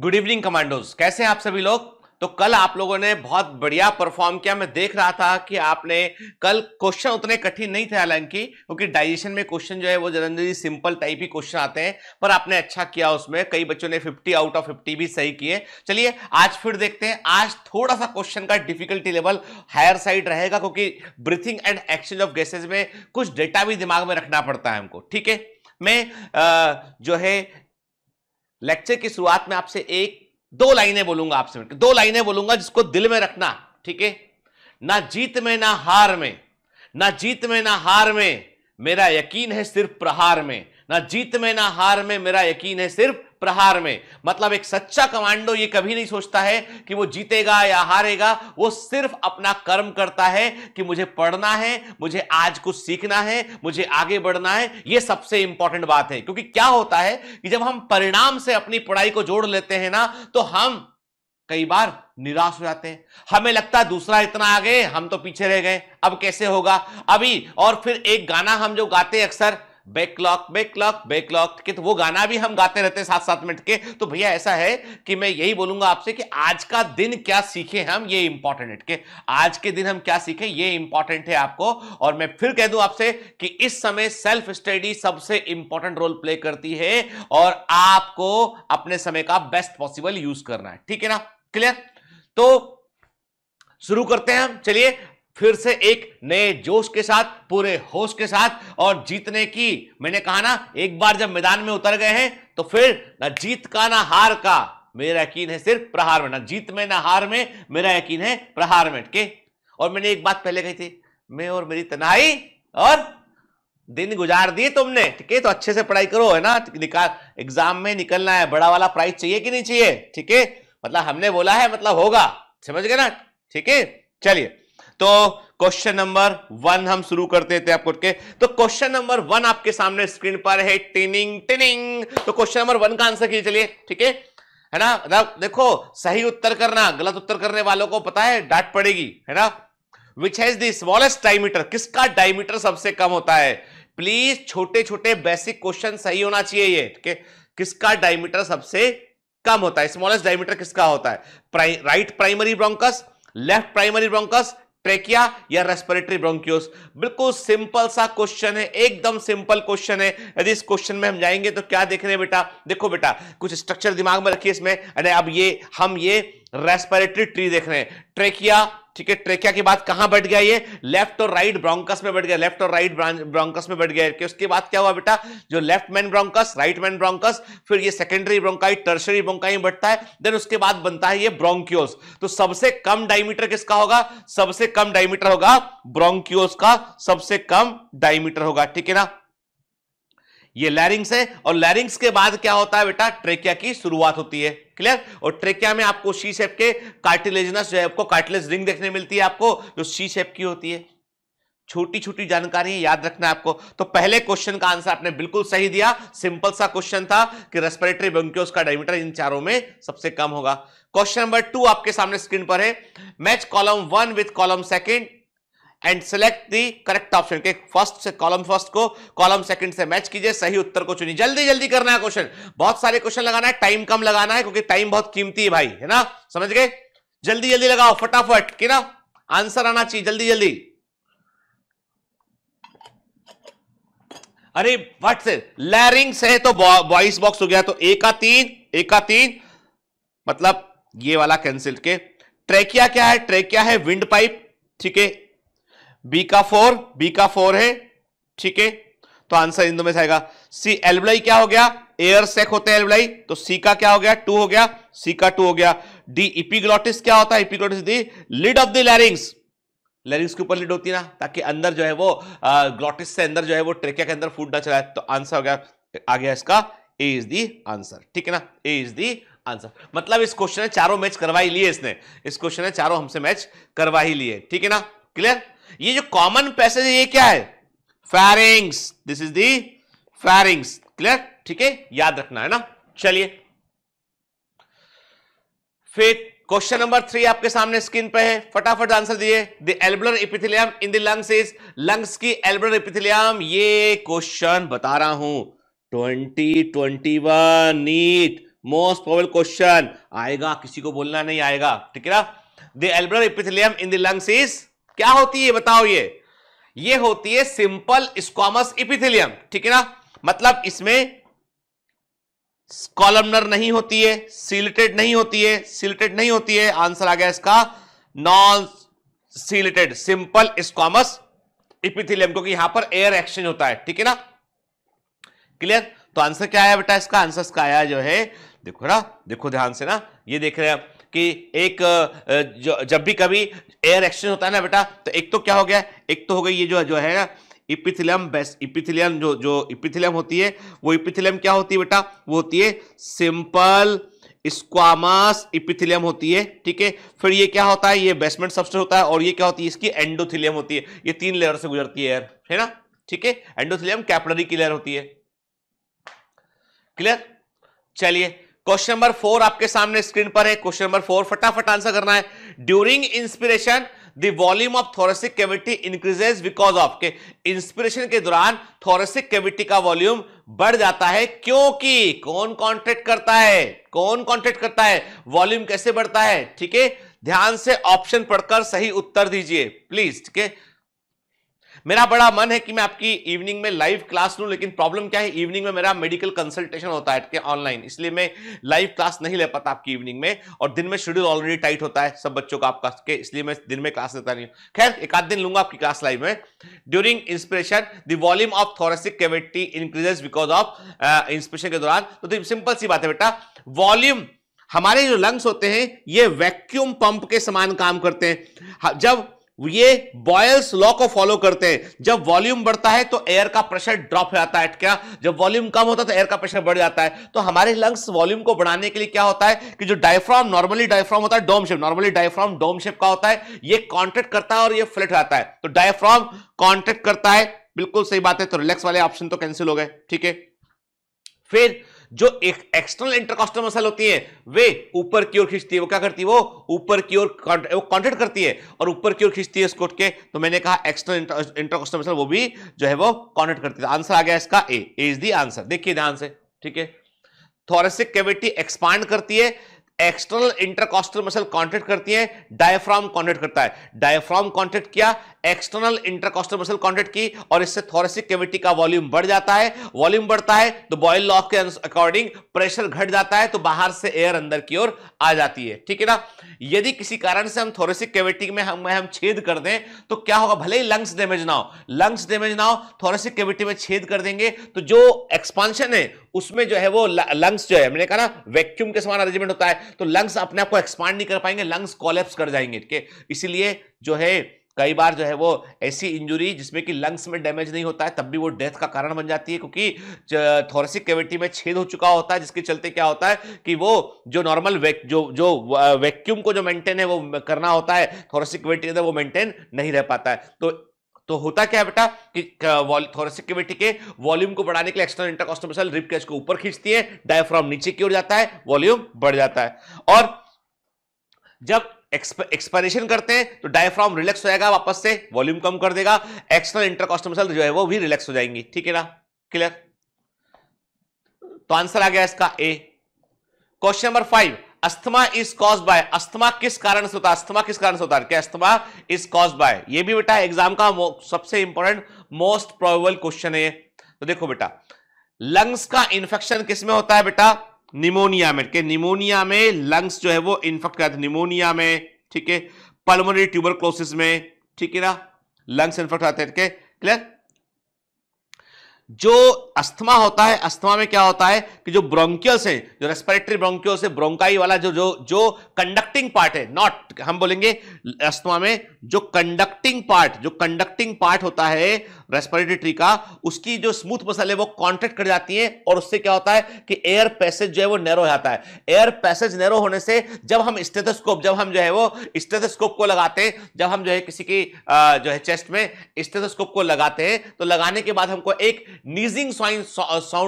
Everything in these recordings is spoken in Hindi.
गुड इवनिंग कमांडोज कैसे हैं आप सभी लोग तो कल आप लोगों ने बहुत बढ़िया परफॉर्म किया मैं देख रहा था कि आपने कल क्वेश्चन उतने कठिन नहीं थे हालांकि क्योंकि डाइजेशन में क्वेश्चन जो है वो जनरली सिंपल टाइप ही क्वेश्चन आते हैं पर आपने अच्छा किया उसमें कई बच्चों ने 50 आउट ऑफ 50 भी सही किए चलिए आज फिर देखते हैं आज थोड़ा सा क्वेश्चन का डिफिकल्टी लेवल हायर साइड रहेगा क्योंकि breathing and exchange of gases में कुछ डेटा भी दिमाग में रखना पड़ता है हमको ठीक है मैं जो है लेक्चर की शुरुआत में आपसे एक दो लाइनें बोलूंगा आपसे मिलकर दो लाइनें बोलूंगा जिसको दिल में रखना ठीक है ना जीत में ना हार में ना जीत में ना हार में मेरा यकीन है सिर्फ प्रहार में ना जीत में ना हार में मेरा यकीन है सिर्फ प्रहार में मतलब एक सच्चा कमांडो ये कभी नहीं सोचता है कि वो जीतेगा या हारेगा वो सिर्फ अपना कर्म करता है कि मुझे पढ़ना है मुझे आज कुछ सीखना है मुझे आगे बढ़ना है ये सबसे इंपॉर्टेंट बात है क्योंकि क्या होता है कि जब हम परिणाम से अपनी पढ़ाई को जोड़ लेते हैं ना तो हम कई बार निराश हो जाते हैं हमें लगता है दूसरा इतना आगे हम तो पीछे रह गए अब कैसे होगा अभी और फिर एक गाना हम जो गाते अक्सर बैकलॉक बैकलॉक बैकलॉक के तो वो गाना भी हम गाते रहते हैं सात सात मिनट के तो भैया ऐसा है कि मैं यही बोलूंगा आपसे कि आज का दिन क्या सीखे हम ये इंपॉर्टेंट के आज के दिन हम क्या सीखे ये इंपॉर्टेंट है आपको और मैं फिर कह दूं आपसे कि इस समय सेल्फ स्टडी सबसे इंपॉर्टेंट रोल प्ले करती है और आपको अपने समय का बेस्ट पॉसिबल यूज करना है ठीक है ना क्लियर तो शुरू करते हैं हम चलिए फिर से एक नए जोश के साथ पूरे होश के साथ और जीतने की मैंने कहा ना एक बार जब मैदान में उतर गए हैं तो फिर ना जीत का ना हार का मेरा यकीन है सिर्फ प्रहार में ना जीत में ना हार में मेरा यकीन है प्रहार में के और मैंने एक बात पहले कही थी मैं और मेरी तनाई और दिन गुजार दिए तुमने ठीक है तो अच्छे से पढ़ाई करो है ना निकाल एग्जाम में निकलना है बड़ा वाला प्राइज चाहिए कि नहीं चाहिए ठीक है मतलब हमने बोला है मतलब होगा समझ गए ना ठीक है चलिए तो क्वेश्चन नंबर वन हम शुरू करते थे आपको के तो क्वेश्चन नंबर वन आपके सामने स्क्रीन पर है टिनिंग टिनिंग तो क्वेश्चन नंबर वन का आंसर कीजिए चलिए ठीक है है ना देखो सही उत्तर करना गलत उत्तर करने वालों को पता है डांट पड़ेगी है ना which has the smallest diameter किसका डायमीटर सबसे कम होता है प्लीज छोटे छोटे बेसिक क्वेश्चन सही होना चाहिए ये ठीक है किसका डायमीटर सबसे कम होता है स्मॉलेस्ट डायमीटर किसका होता है प्राइ, right primary bronchus left primary bronchus trachea या रेस्पिरेटरी ब्रोंकियोस बिल्कुल सिंपल सा क्वेश्चन है एकदम सिंपल क्वेश्चन है यदि इस क्वेश्चन में हम जाएंगे तो क्या देख रहे हैं बेटा देखो बेटा कुछ स्ट्रक्चर दिमाग में रखिए इसमें अब ये हम ये रेस्पिरेटरी ट्री देख रहे हैं ट्रेकिया ठीक है ट्रेकिया के बाद कहां बढ़ गया ये लेफ्ट और राइट ब्रोंकस में बढ़ गया लेफ्ट और राइट ब्रोंकस में बढ़ गया कि उसके बाद क्या हुआ बेटा जो left main bronchus right main bronchus फिर ये सेकेंडरी ब्रोंकाई टर्शरी ब्रोंकाई बढ़ता है देन उसके बाद बनता है ये ब्रोंकियोस तो सबसे कम डायमीटर किसका होगा सबसे कम डायमीटर होगा ब्रोंक्योस का सबसे कम डायमीटर होगा ठीक है ना ये लैरिंग्स है और लैरिंग्स के बाद क्या होता है बेटा ट्रेकिया की शुरुआत होती है क्लियर और ट्रेकिया में आपको सी शेप के कार्टिलेजनस जो है आपको कार्टिलेज रिंग देखने मिलती है आपको जो सी शेप की होती है छोटी छोटी जानकारी याद रखना है आपको तो पहले क्वेश्चन का आंसर आपने बिल्कुल सही दिया सिंपल सा क्वेश्चन था कि रेस्पिरेटरी बंक्योस का डायमीटर इन चारों में सबसे कम होगा क्वेश्चन नंबर टू आपके सामने स्क्रीन पर है match column one with column second and select the correct option के फर्स्ट से कॉलम फर्स्ट को कॉलम सेकंड से मैच कीजिए सही उत्तर को चुनिए जल्दी जल्दी करना है क्वेश्चन बहुत सारे क्वेश्चन लगाना है टाइम कम लगाना है क्योंकि टाइम बहुत कीमती है भाई है ना समझ गए जल्दी जल्दी लगाओ फटाफट कि ना आंसर आना चाहिए जल्दी जल्दी अरे वट से लैरिंग से तो वॉइस बॉक्स हो गया तो एक का तीन एक का तीन मतलब ये वाला कैंसिल के ट्रेकिया क्या है ट्रेकिया है विंड पाइप ठीक है बी का फोर बी का फोर है ठीक है तो आंसर इन दो में से आएगा सी एल्बलाई क्या हो गया एयर सेक होते हैं एल्बलाई तो सी का क्या हो गया टू हो गया सी का टू हो गया डी इपिग्लॉटिस क्या होता है epiglottis the lid of the larynx larynx के ऊपर लिड होती है ना ताकि अंदर जो है वो ग्लॉटिस से अंदर जो है वो ट्रेकिया के अंदर फूड ना चलाए तो आंसर हो गया आ गया इसका ए इज दी आंसर ठीक है ना ए इज दी आंसर मतलब इस क्वेश्चन ने चारों मैच करवा ही लिए इसने इस क्वेश्चन ने चारों हमसे मैच करवा ही लिए ठीक है ना क्लियर ये जो कॉमन पैसेज है ये क्या है pharynx this is the pharynx clear ठीक है याद रखना है ना चलिए फिर क्वेश्चन नंबर थ्री आपके सामने स्क्रीन पे है फटाफट आंसर दिए द एल्बुलर epithelium in the lungs is lungs की एल्बुलर इपिथिलियम ये क्वेश्चन बता रहा हूं twenty twenty one NEET most probable question आएगा किसी को बोलना नहीं आएगा ठीक है ना द एल्बुलर epithelium in the lungs is क्या होती है बताओ ये ये होती है सिंपल स्क्वामस इपिथिलियम ठीक है ना मतलब इसमें कॉलमनर नहीं होती है सिलिटेड नहीं होती है सिलिटेड नहीं होती है आंसर आ गया इसका non ciliated simple squamous epithelium क्योंकि यहां पर एयर एक्सचेंज होता है ठीक है ना क्लियर तो आंसर क्या आया बेटा इसका आंसर इसका आया जो है देखो ना देखो ध्यान से ना ये देख रहे हैं कि एक जब भी कभी एयर एक्सचेंज होता है ना बेटा तो एक तो क्या हो गया एक तो हो गई ये जो जो है ना इपिथिलियम इपिथिलियम जो जो इपिथिलियम होती है वो इपिथिलियम क्या होती है बेटा वो होती है सिंपल स्क्वामास इपिथिलियम होती है ठीक है फिर ये क्या होता है ये बेसमेंट सबसे होता है और ये क्या होती है इसकी एंडोथिलियम होती है ये तीन लेयर से गुजरती है एयर है ना ठीक है एंडोथिलियम कैपलरी की लेयर होती है क्लियर चलिए क्वेश्चन नंबर फोर आपके सामने स्क्रीन पर है क्वेश्चन नंबर फोर फटाफट आंसर करना है during inspiration the volume of thoracic cavity increases because of के इंस्पिरेशन के दौरान थोरेसिक कैविटी का वॉल्यूम बढ़ जाता है क्योंकि कौन कॉन्ट्रेक्ट करता है कौन कॉन्ट्रेक्ट करता है वॉल्यूम कैसे बढ़ता है ठीक है ध्यान से ऑप्शन पढ़कर सही उत्तर दीजिए प्लीज ठीक है मेरा बड़ा मन है कि मैं आपकी इवनिंग में लाइव क्लास लूं लेकिन प्रॉब्लम क्या है इवनिंग में मेरा मेडिकल कंसल्टेशन होता है ऑनलाइन इसलिए मैं लाइव क्लास नहीं ले पाता आपकी इवनिंग में और दिन में शेड्यूल ऑलरेडी टाइट होता है सब बच्चों का आपका इसलिए मैं दिन में क्लास लेता नहीं हूँ खैर एक आध दिन लूंगा आपकी क्लास लाइव में during inspiration volume of thoracic cavity increases because of inspiration के दौरान तो सिंपल तो सी बात है बेटा वॉल्यूम हमारे जो लंग्स होते हैं ये वैक्यूम पंप के समान काम करते हैं हाँ, जब ये बॉयल्स लॉ को फॉलो करते हैं जब वॉल्यूम बढ़ता है तो एयर का प्रेशर ड्रॉप हो जाता है क्या जब वॉल्यूम कम होता है तो एयर का प्रेशर बढ़ जाता है तो हमारे लंग्स वॉल्यूम को बढ़ाने के लिए क्या होता है कि जो डायफ्राम नॉर्मली डायफ्राम होता है dome shape normally diaphragm dome shape का होता है ये कॉन्ट्रेक्ट करता है और ये फ्लिट रहता है तो डायफ्राम कॉन्ट्रेक्ट करता है बिल्कुल सही बात है तो रिलैक्स वाले ऑप्शन तो कैंसिल हो गए ठीक है फिर जो एक एक्सटर्नल इंटरकॉस्टल मसल होती है वे ऊपर की ओर खींचती है वो क्या करती है वो ऊपर की ओर कॉन्ट्रेक्ट करती है और ऊपर की ओर खींचती है इसको के तो मैंने कहा एक्सटर्नल इंटरकॉस्टल मसल वो भी जो है वो कॉन्ट्रेक्ट करती है आंसर आ गया इसका ए इज दी आंसर देखिए ध्यान से ठीक है थोरेसिक कैविटी एक्सपांड करती है एक्सटर्नल इंटरकॉस्टल मसल कॉन्ट्रेक्ट करती है डायफ्राम कॉन्ट्रेक्ट करता है डायफ्राम कॉन्ट्रेक्ट किया एक्सटर्नल इंटरकॉस्टल मसल कॉन्ट्रेक्ट की और इससे थोरेसिक कैविटी का वॉल्यूम बढ़ जाता है वॉल्यूम बढ़ता है तो बॉयल लॉक के अकॉर्डिंग प्रेशर घट जाता है तो बाहर से एयर अंदर की ओर आ जाती है ठीक है ना यदि किसी कारण से हम थोरेसिक कैविटी में हम हम छेद कर दें तो क्या होगा भले ही लंग्स डैमेज ना हो लंग्स डैमेज ना हो थोरेसिक कैविटी में छेद कर देंगे तो जो एक्सपांशन है उसमें जो है वो लंग्स जो है मैंने कहा ना वैक्यूम के समान अरेंजमेंट होता है तो लंग्स अपने आप को एक्सपांड नहीं कर पाएंगे लंग्स कॉलेप्स कर जाएंगे ठीक है इसीलिए जो है कई बार जो है वो ऐसी इंजुरी जिसमें कि लंग्स में डैमेज नहीं होता है तब भी वो डेथ का कारण बन जाती है क्योंकि थोरसिक कैविटी में छेद हो चुका होता है जिसके चलते क्या होता है कि वो जो नॉर्मल वैक जो जो वैक्यूम को जो मेंटेन है वो करना होता है थोरेसिक कैविटी के अंदर वो मेंटेन नहीं रह पाता है तो तो होता क्या है बेटा कि थोरेसिक कैविटी के वॉल्यूम को बढ़ाने के लिए एक्सटर्नल इंटरकॉस्टोमसल रिप कैच को ऊपर खींचती है डायफ्राम नीचे की ओर जाता है वॉल्यूम बढ़ जाता है और जब एक्सपायरेशन करते हैं तो डायफ्राम रिलैक्स हो जाएगा वापस से वॉल्यूम कम कर देगा एक्सटर्नल इंटरकॉस्टम सेल जो है वो भी रिलैक्स हो जाएंगी ठीक है ना क्लियर तो आंसर आ गया इसका A question number five asthma is cause by asthma किस कारण से होता है अस्थमा किस कारण से होता है क्या अस्थमा इज कॉज बाय ये भी बेटा एग्जाम का सबसे इंपॉर्टेंट मोस्ट प्रोबेबल क्वेश्चन है तो देखो बेटा लंग्स का इंफेक्शन किसमें होता है बेटा निमोनिया में ठीक है निमोनिया में लंग्स जो है वो इन्फेक्ट कराते निमोनिया में ठीक है पल्मोनरी ट्यूबर क्लोसिस में ठीक है ना लंग्स इन्फेक्ट आते हैं ठीक है क्लियर जो अस्थमा होता है अस्थमा में क्या होता है कि जो ब्रोंकियल्स हैं जो रेस्पिरेटरी ब्रोंकियोस है ब्रोंकाई वाला जो जो जो कंडक्टिंग पार्ट है नॉट हम बोलेंगे अस्थमा में जो कंडक्टिंग पार्ट जो कंडक्टिंग पार्ट होता है रेस्पिरेटरी का उसकी जो स्मूथ मसल है वो कॉन्टेक्ट कर जाती है और उससे क्या होता है कि एयर पैसेज जो है वो नैरो जाता है एयर पैसेज नैरो होने से जब हम स्टेथोस्कोप जब हम जो है वो स्टेथोस्कोप को लगाते हैं जब हम जो है किसी की जो है चेस्ट में स्टेथोस्कोप को लगाते हैं तो लगाने के बाद हमको एक नीजिंग साउंड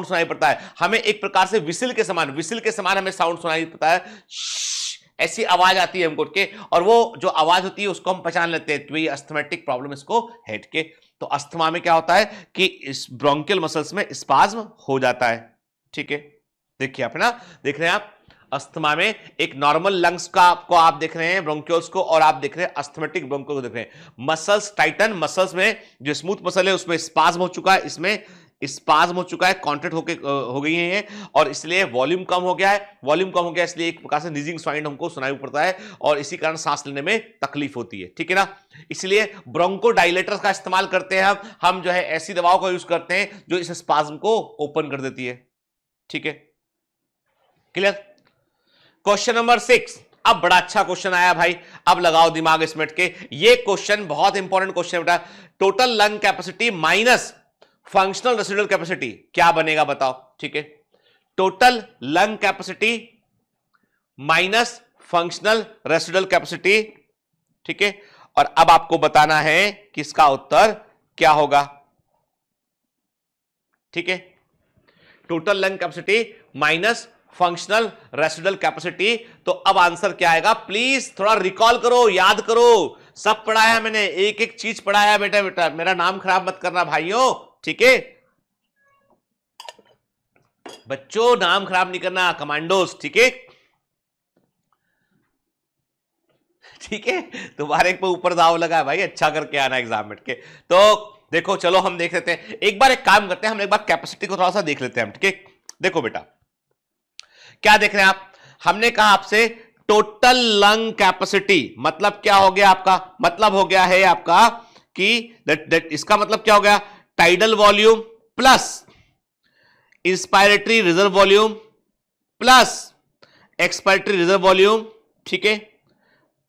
सुनाई पड़ता है हमें एक प्रकार से विसिल के समान विसिल के समान हमें साउंड सुनाई पड़ता है ऐसी आवाज आती है हमको के और वो जो आवाज होती है उसको हम पहचान लेते हैं तो ये अस्थमेटिक प्रॉब्लम इसको हेड के तो अस्थमा में क्या होता है कि इस ब्रोंकियल मसल्स में स्पाज्म हो जाता है ठीक है देखिए आप है ना देख रहे हैं आप अस्थमा में एक नॉर्मल लंग्स का आपको आप देख रहे हैं ब्रोंक्योल्स को और आप देख रहे हैं अस्थमेटिक ब्रोंक्योल को देख रहे हैं मसल्स टाइटन मसल्स में जो स्मूथ मसल है उसमें स्पाज्म हो चुका है इसमें स्पाज्म हो चुका है कॉन्ट्रेक्ट होके हो गई है और इसलिए वॉल्यूम कम हो गया है वॉल्यूम कम हो गया इसलिए एक प्रकार से निजिंग स्वाइंड हमको सुनाई पड़ता है और इसी कारण सांस लेने में तकलीफ होती है ठीक है ना इसलिए ब्रोंको डायलेटर का इस्तेमाल करते हैं हम हम जो है ऐसी दवाओं का यूज करते हैं जो इस स्पाज्म को ओपन कर देती है ठीक है क्लियर क्वेश्चन नंबर सिक्स अब बड़ा अच्छा क्वेश्चन आया भाई अब लगाओ दिमाग इसमें के ये क्वेश्चन बहुत इंपॉर्टेंट क्वेश्चन बेटा total lung capacity minus functional residual capacity क्या बनेगा बताओ ठीक है total lung capacity minus functional residual capacity ठीक है और अब आपको बताना है कि इसका उत्तर क्या होगा ठीक है total lung capacity minus functional residual capacity तो अब आंसर क्या आएगा प्लीज थोड़ा रिकॉल करो याद करो सब पढ़ाया मैंने एक एक चीज पढ़ाया बेटा बेटा मेरा नाम खराब मत करना भाइयों ठीक है बच्चों नाम खराब नहीं करना कमांडोस ठीक है ठीक है तुम्हारे पे ऊपर दाव लगा है भाई अच्छा करके आना एग्जाम में के तो देखो चलो हम देख लेते हैं एक बार एक काम करते हैं हम एक बार कैपेसिटी को थोड़ा सा देख लेते हैं हम ठीक है देखो बेटा क्या देख रहे हैं आप हमने कहा आपसे टोटल लंग कैपेसिटी मतलब क्या हो गया आपका मतलब हो गया है आपका कि दे, दे, इसका मतलब क्या हो गया tidal volume plus inspiratory reserve volume plus expiratory reserve volume ठीक है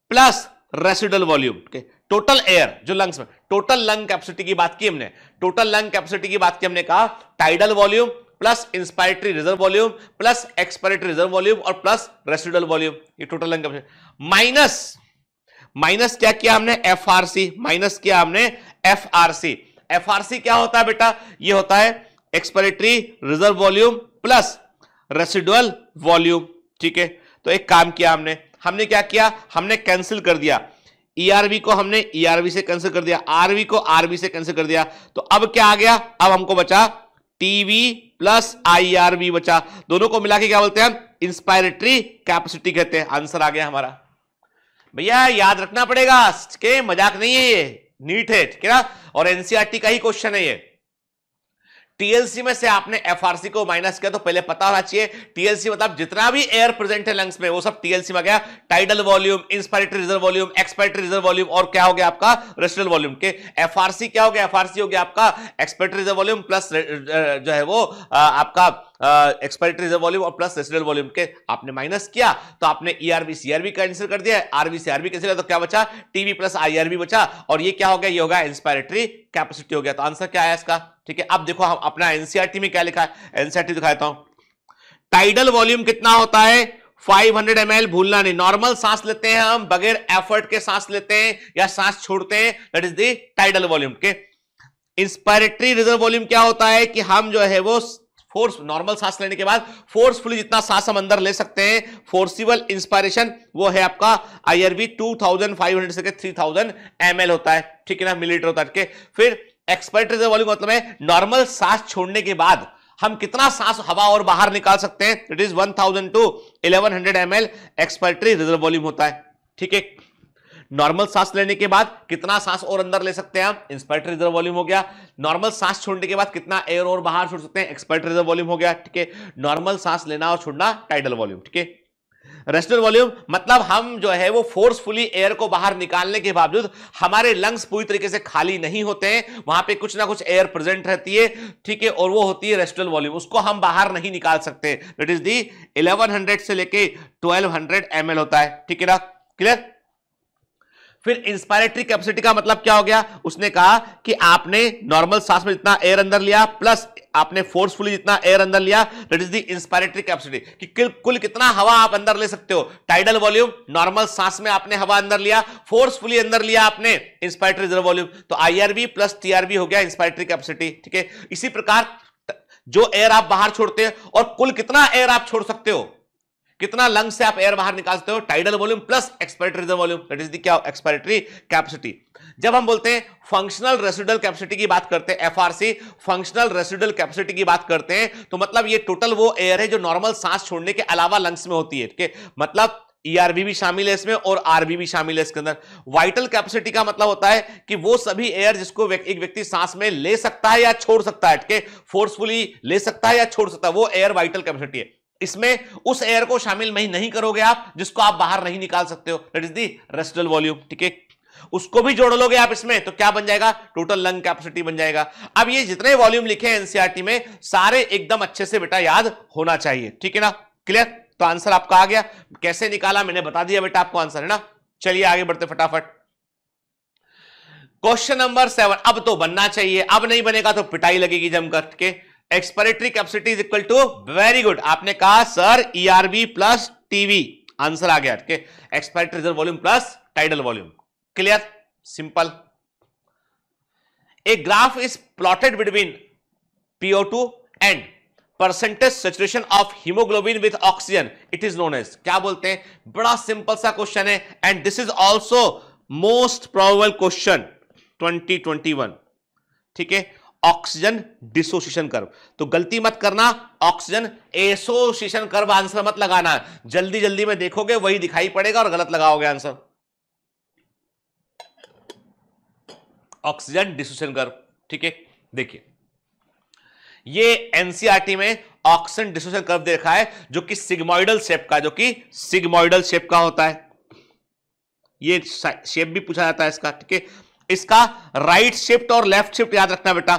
प्लस रेसिडल वॉल्यूम ठीक है टोटल एयर जो लंग्स में टोटल लंग कैपेसिटी की बात की हमने टोटल लंग कैपेसिटी की बात की हमने कहा tidal volume plus inspiratory reserve volume plus expiratory reserve volume और प्लस रेसिडल वॉल्यूम ये total lung capacity minus minus क्या किया हमने एफ आर सी माइनस किया हमने एफ आर सी एफआरसी क्या होता है बेटा ये होता है expiratory reserve volume plus residual volume ठीक है तो एक काम किया हमने हमने क्या किया हमने कैंसिल कर दिया ईआरवी e को हमने ईआरवी e से कैंसिल कर दिया आरवी को आरवी से कैंसिल कर दिया तो अब क्या आ गया अब हमको बचा टीवी प्लस आईआरवी बचा दोनों को मिला के क्या बोलते हैं इंस्पायरेटरी कैपेसिटी कहते हैं आंसर आ गया हमारा भैया याद रखना पड़ेगा के मजाक नहीं है ये नीट है ठीक है ना और एनसीआरटी e का ही क्वेश्चन है ये टीएलसी में से आपने एफआरसी को माइनस किया तो पहले पता होना चाहिए टीएलसी मतलब जितना भी एयर प्रेजेंट है लंग्स में वो सब टीएलसी में गया tidal volume inspiratory reserve volume expiratory reserve volume और क्या हो गया आपका रेस्टल वॉल्यूम के एफआरसी क्या हो गया एफआरसी हो गया आपका एक्सपायरेटरी रिजर्व वॉल्यूम प्लस जो है वो uh, आपका एक्सपायरेटरी रिजर्व वॉल्यूम और प्लस रेसिडल वॉल्यूम के आपने माइनस किया तो आपने ईआरबी सीआरबी कैंसिल कर दिया आरबी सीआरबी कैंसिल तो क्या बचा टीवी प्लस आईआरबी बचा और ये क्या हो गया ये होगा इंस्पायरेटरी कैपेसिटी हो गया तो आंसर क्या आया इसका ठीक है अब देखो हम अपना एनसीआरटी e में क्या लिखा है एनसीआरटी e दिखाता हूं टाइडल वॉल्यूम कितना होता है 500 हंड्रेड भूलना नहीं नॉर्मल सांस लेते हैं हम बगैर एफर्ट के सांस लेते हैं या सांस छोड़ते हैं that is the tidal volume के इंस्पायरेटरी रिजर्व वॉल्यूम क्या होता है कि हम जो है वो फोर्स नॉर्मल सांस लेने के बाद फोर्सफुली जितना सांस हम अंदर ले सकते हैं फोर्सिबल इंस्पायरेशन वो है आपका आईआरबी 2500 से के 3000 एमएल होता है ठीक है ना मिलीलीटर होता है फिर एक्सपर्ट रिजर्व वॉल्यूम मतलब है नॉर्मल सांस छोड़ने के बाद हम कितना सांस हवा और बाहर निकाल सकते हैं it is 1000 thousand to eleven hundred M L expiratory reserve volume होता है ठीक है नॉर्मल सांस लेने के बाद कितना सांस और अंदर ले सकते हैं हम इंस्पर्ट रिजर्व वॉल्यूम हो गया नॉर्मल सांस छोड़ने के बाद कितना एयर और बाहर छोड़ सकते हैं एक्सपर्ट रिजर्व वॉल्यूम हो गया ठीक है नॉर्मल सांस लेना और छोड़ना टाइडल वॉल्यूम ठीक है रेस्टोर वॉल्यूम मतलब हम जो है वो फोर्सफुली एयर को बाहर निकालने के बावजूद हमारे लंग्स पूरी तरीके से खाली नहीं होते हैं वहां पे कुछ ना कुछ एयर प्रेजेंट रहती है ठीक है और वो होती है रेस्टोर वॉल्यूम उसको हम बाहर नहीं निकाल सकते दैट इज दी 1100 से लेके 1200 एमएल होता है ठीक है ना क्लियर फिर इंस्पायरेटरी कैपेसिटी का मतलब क्या हो गया उसने कहा कि आपने नॉर्मल सांस में जितना एयर अंदर लिया प्लस आपने फोर्सफुली जितना एयर अंदर लिया that is the inspiratory capacity कि कुल, कितना हवा आप अंदर ले सकते हो टाइडल वॉल्यूम नॉर्मल सांस में आपने हवा अंदर लिया फोर्सफुली अंदर लिया आपने इंस्पायरेटरी रिजर्व वॉल्यूम तो आईआरबी प्लस टीआरबी हो गया इंस्पायरेटरी कैपेसिटी ठीक है इसी प्रकार जो एयर आप बाहर छोड़ते हैं और कुल कितना एयर आप छोड़ सकते हो कितना लंग से आप एयर बाहर निकालते हो tidal volume plus expiratory volume that is the क्या एक्सपायरेटरी कैपेसिटी जब हम बोलते हैं फंक्शनल रेसिडुअल कैपेसिटी की बात करते हैं एफआरसी फंक्शनल रेसिडुअल कैपेसिटी की बात करते हैं तो मतलब ये टोटल वो एयर है जो नॉर्मल सांस छोड़ने के अलावा लंग्स में होती है ठीक है मतलब ईआरबी e भी शामिल है इसमें और आरबी भी शामिल है इसके अंदर वाइटल कैपेसिटी का मतलब होता है कि वो सभी एयर जिसको एक व्यक्ति सांस में ले सकता है या छोड़ सकता है ठीक है फोर्सफुली ले सकता है या छोड़ सकता है वो एयर वाइटल कैपेसिटी है इसमें उस एयर को शामिल नहीं, नहीं करोगे आप जिसको आप बाहर नहीं निकाल सकते हो that is the residual volume ठीक है उसको भी जोड़ लोगे आप इसमें तो क्या बन जाएगा टोटल लंग कैपेसिटी बन जाएगा अब ये जितने वॉल्यूम लिखे हैं एनसीआरटी e में सारे एकदम अच्छे से बेटा याद होना चाहिए ठीक है ना क्लियर तो आंसर आपका आ गया कैसे निकाला मैंने बता दिया बेटा आपको आंसर है ना चलिए आगे बढ़ते फटाफट क्वेश्चन नंबर सेवन अब तो बनना चाहिए अब नहीं बनेगा तो पिटाई लगेगी जमकर के expiratory capacity is equal to very good आपने कहा sir ERV plus TV answer आ गया आपके expiratory reserve volume plus tidal volume clear simple a graph is plotted between PO two and percentage saturation of haemoglobin with oxygen it is known as क्या बोलते हैं बड़ा सिंपल सा क्वेश्चन है and this is also most probable question 2021 ठीक है ऑक्सीजन डिसोसिएशन कर्व तो गलती मत करना ऑक्सीजन एसोसिएशन कर्व आंसर मत लगाना जल्दी जल्दी में देखोगे वही दिखाई पड़ेगा और गलत लगाओगे आंसर ऑक्सीजन डिसोसिएशन कर्व ठीक है देखिए ये एनसीईआरटी e में ऑक्सीजन डिसोसिएशन कर्व देखा है जो कि सिग्मोइडल शेप का जो कि सिग्मोइडल शेप का होता है ये शेप भी पूछा जाता है इसका ठीक है इसका राइट शिफ्ट और लेफ्ट शिफ्ट याद रखना बेटा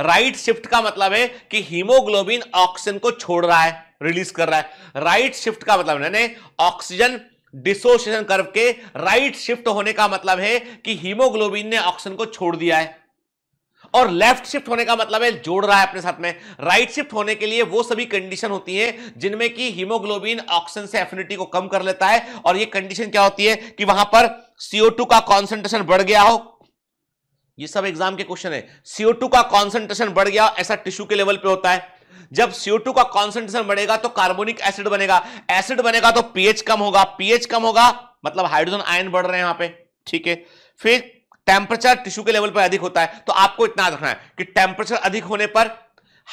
राइट शिफ्ट का मतलब है कि हीमोग्लोबिन ऑक्सीजन को छोड़ रहा है रिलीज कर रहा है राइट शिफ्ट का मतलब ऑक्सीजन डिसोसिएशन कर्व के राइट शिफ्ट होने का मतलब है कि हीमोग्लोबिन ने ऑक्सीजन को छोड़ दिया है और लेफ्ट शिफ्ट होने का मतलब है जोड़ रहा है अपने साथ में राइट शिफ्ट होने के लिए वो सभी कंडीशन होती है जिनमें कि हीमोग्लोबिन ऑक्सीजन से एफिनिटी को कम कर लेता है और ये कंडीशन क्या होती है कि वहां पर CO2 का कॉन्सेंट्रेशन बढ़ गया हो ये सब एग्जाम के क्वेश्चन है CO2 का कॉन्सेंट्रेशन बढ़ गया ऐसा टिश्यू के लेवल पे होता है जब CO2 का कॉन्सेंट्रेशन बढ़ेगा तो कार्बोनिक एसिड बनेगा एसिड बनेगा तो पीएच कम होगा पीएच कम होगा मतलब हाइड्रोजन आयन बढ़ रहे हैं यहां पे ठीक है फिर टेम्परेचर टिश्यू के लेवल पर अधिक होता है तो आपको इतना रखना है कि टेम्परेचर अधिक होने पर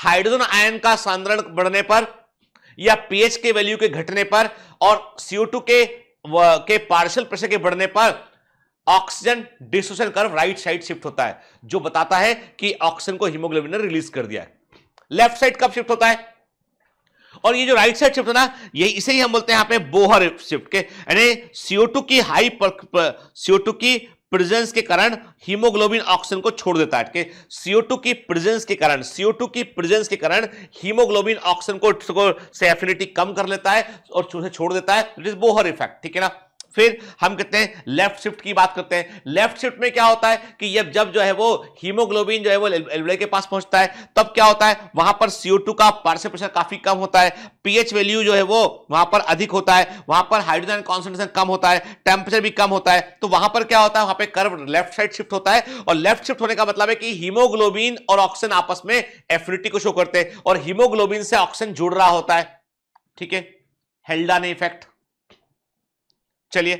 हाइड्रोजन आयन का सांद्रण बढ़ने पर या पीएच के वैल्यू के घटने पर और CO2 के के पार्शियल प्रेशर के बढ़ने पर oxygen dissociation curve right side shift होता है जो बताता है कि ऑक्सीजन को हीमोग्लोबिन ने रिलीज कर दिया है लेफ्ट साइड कब शिफ्ट होता है और ये जो राइट साइड शिफ्ट होना यही इसे ही हम बोलते हैं यहां पे बोहर शिफ्ट के यानी CO2 की हाई टू की प्रेजेंस के कारण हीमोग्लोबिन ऑक्सीजन को छोड़ देता है के CO2 की प्रेजेंस के कारण टू की प्रेजेंस के कारण हीमोग्लोबिन ऑक्सीजन को, को से एफिनिटी कम कर लेता है और छोड़ देता है इट इज बोहर इफेक्ट ठीक है ना फिर हम कहते हैं लेफ्ट शिफ्ट की बात करते हैं लेफ्ट शिफ्ट में क्या होता है कि जब जब जो है वो हीमोग्लोबिन जो है वो एलवे के पास पहुंचता है तब क्या होता है वहां पर सीओ का पार्सल प्रेशर काफी कम होता है पीएच वैल्यू जो है वो वहां पर अधिक होता है वहां पर हाइड्रोजन कॉन्सेंट्रेशन कम होता है टेम्परेचर भी कम होता है तो वहां पर क्या होता है वहां पर कर्व लेफ्ट साइड शिफ्ट होता है और लेफ्ट शिफ्ट होने का मतलब है कि हीमोग्लोबिन और ऑक्सीजन आपस में एफिनिटी को शो करते हैं और हीमोग्लोबिन से ऑक्सीजन जुड़ रहा होता है ठीक है हेल्डा ने इफेक्ट चलिए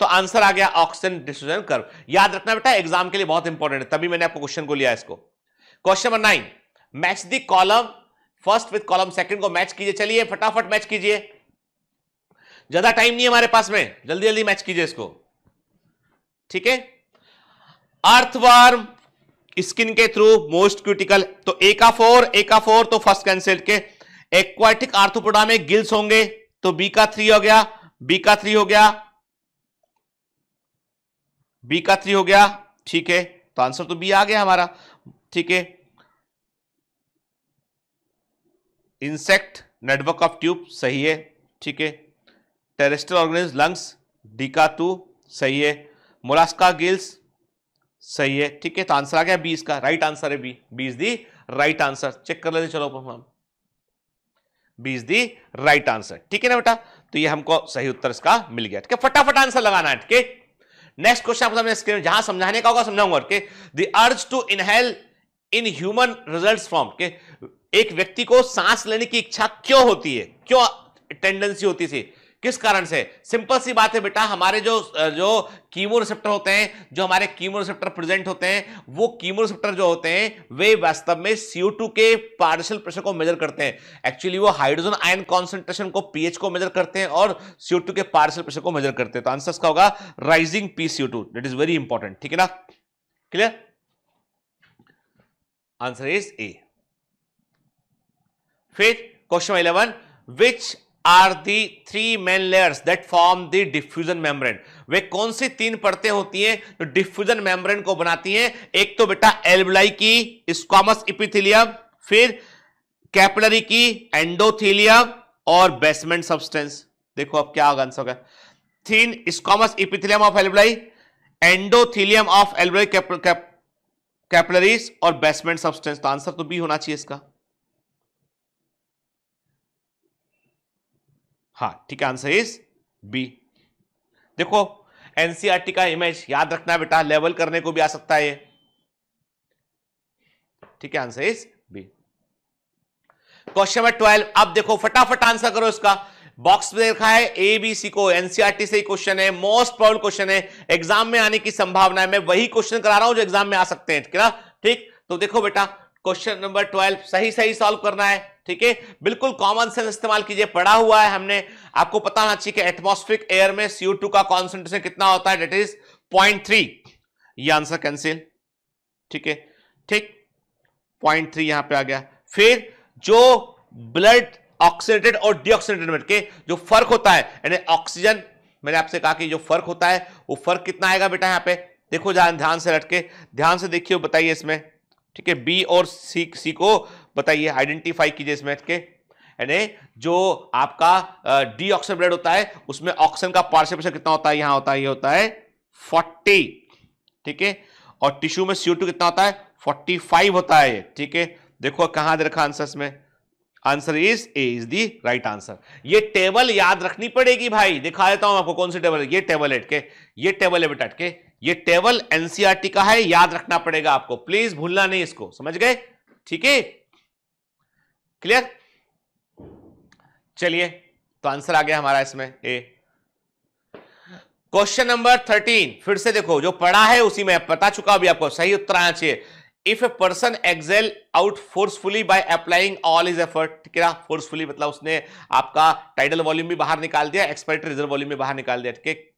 तो आंसर आ गया ऑक्सीजन डिस्ट्रीब्यूशन कर्व याद रखना बेटा एग्जाम के लिए बहुत इंपॉर्टेंट है तभी मैंने आपको क्वेश्चन को लिया इसको question number nine match the column first with column second को मैच कीजिए चलिए फटाफट मैच कीजिए ज्यादा टाइम नहीं है हमारे पास में जल्दी जल्दी मैच कीजिए इसको ठीक है अर्थवर्म स्किन के थ्रू मोस्ट क्यूटिकल तो ए का फोर ए का फोर तो फर्स्ट कैंसिल के एक्वाटिक आर्थोपोडा में गिल्स होंगे तो बी का थ्री हो गया बी का थ्री हो गया बी का थ्री हो गया ठीक है तो आंसर तो बी आ गया हमारा ठीक है इंसेक्ट नेटवर्क ऑफ ट्यूब सही है ठीक है टेरेस्ट्रल ऑर्गेनिज लंग्स डी का टू सही है मोलास्का गिल्स सही है ठीक है तो आंसर आ गया बी इसका राइट आंसर है B B is the right answer check कर लेते चलो हम B is the right answer ठीक है ना बेटा तो ये हमको सही उत्तर इसका मिल गया ठीक है फटाफट आंसर लगाना है ठीक है नेक्स्ट क्वेश्चन आपको सामने स्क्रीन जहां समझाने का होगा समझाऊंगा के the urge to inhale in human result from के एक व्यक्ति को सांस लेने की इच्छा क्यों होती है क्यों टेंडेंसी होती थी किस कारण से सिंपल सी बात है बेटा हमारे जो जो कीमो रिसेप्टर होते हैं जो हमारे कीमो रिसेप्टर प्रेजेंट होते हैं वो कीमो रिसेप्टर जो होते हैं वे वास्तव में CO2 के पार्शियल प्रेशर को मेजर करते हैं एक्चुअली वो हाइड्रोजन आयन कॉन्सेंट्रेशन को पीएच को मेजर करते हैं और CO2 के पार्शियल प्रेशर को मेजर करते हैं तो आंसर इसका होगा rising P two that is very important ठीक है ना क्लियर आंसर इज ए फिर question eleven which are the three main layers that form the diffusion membrane वे कौन सी तीन परतें होती हैं जो डिफ्यूजन मेम्ब्रेन को बनाती हैं एक तो बेटा एल्बलाई की स्क्वामस इपिथिलियम फिर कैपलरी की एंडोथीलियम और बेसमेंट सब्सटेंस देखो अब क्या होगा answer thin squamous epithelium of एल्बलाई endothelium of एल्बलाई capillaries और बेसमेंट सब्सटेंस तो आंसर तो बी होना चाहिए इसका हाँ ठीक आंसर इज बी देखो एनसीआरटी e का इमेज याद रखना बेटा लेवल करने को भी आ सकता है ठीक है answer is B question number twelve अब देखो फटाफट आंसर करो इसका बॉक्स में रखा है ए बी सी को एनसीआरटी e से ही क्वेश्चन है मोस्ट प्रॉब्लम क्वेश्चन है एग्जाम में आने की संभावना है मैं वही क्वेश्चन करा रहा हूं जो एग्जाम में आ सकते हैं ठीक है ना ठीक तो देखो बेटा क्वेश्चन नंबर ट्वेल्व सही सही सॉल्व करना है ठीक है बिल्कुल कॉमन सेंस इस्तेमाल कीजिए पढ़ा हुआ है हमने आपको पता होना चाहिए कि एयर में सीओ टू का कॉन्सेंट्रेशन कितना होता है डेट इज पॉइंट थ्री ये आंसर कैंसिल ठीक है ठीक पॉइंट थ्री यहां पर आ गया फिर जो ब्लड ऑक्सीडेटेड और डीऑक्सीडेटेड के जो फर्क होता है यानी ऑक्सीजन मैंने आपसे कहा कि जो फर्क होता है वो फर्क कितना आएगा बेटा यहाँ पे देखो ध्यान से रट के ध्यान से देखिए बताइए इसमें ठीक है बी और सी सी को बताइए आइडेंटिफाई कीजिए इस के यानी जो आपका डी ऑक्सीजन ब्लेड होता है उसमें ऑक्सीजन का पार्शियल प्रेशर कितना होता है यहां होता है ये होता है फोर्टी ठीक है और टिश्यू में सीओ टू कितना होता है फोर्टी फाइव होता है ठीक है देखो कहां दे रखा आंसर में answer is A is the right answer ये टेबल याद रखनी पड़ेगी भाई दिखा देता हूं आपको कौन सी टेबल है ये टेबल एट के ये टेबल है बेटा के ये टेबल एनसीआरटी का है याद रखना पड़ेगा आपको प्लीज भूलना नहीं इसको समझ गए ठीक है क्लियर चलिए तो आंसर आ गया हमारा इसमें ए क्वेश्चन नंबर थर्टीन फिर से देखो जो पढ़ा है उसी में पता चुका अभी आपको सही उत्तर आना चाहिए if a person exhales out forcefully by applying all his effort ठीक है फोर्सफुली मतलब उसने आपका टाइडल वॉल्यूम भी बाहर निकाल दिया एक्सपर्ट रिजर्व वॉल्यूम भी बाहर निकाल दिया ठीक है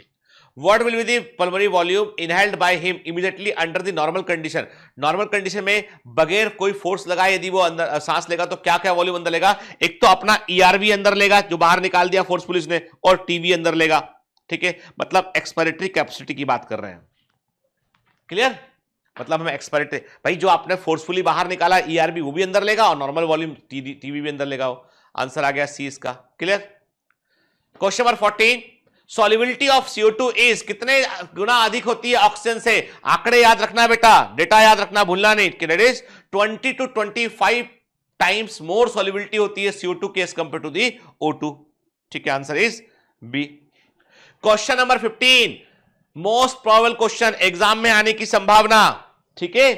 what will be the pulmonary volume inhaled by him immediately under the normal condition normal condition में बगैर कोई फोर्स लगाए यदि वो अंदर सांस लेगा तो क्या क्या वॉल्यूम अंदर लेगा एक तो अपना ईआरवी e अंदर लेगा जो बाहर निकाल दिया फोर्स पुलिस ने और टीवी अंदर लेगा ठीक है मतलब एक्सपायरेटरी कैपेसिटी की बात कर रहे हैं क्लियर मतलब हम एक्सपायरेटरी भाई जो आपने फोर्सफुली बाहर निकाला ईआरबी e वो भी अंदर लेगा और नॉर्मल वॉल्यूम टीवी भी अंदर लेगा वो आंसर आ गया सी इसका clear question number fourteen solubility of CO two is कितने गुना अधिक होती है ऑक्सीजन से आंकड़े याद रखना बेटा डेटा याद रखना भूलना नहीं that is twenty two twenty five times more solubility होती है सीओ टू के compare to the O two ठीक है answer is B question number fifteen most probable question exam में आने की संभावना ठीक है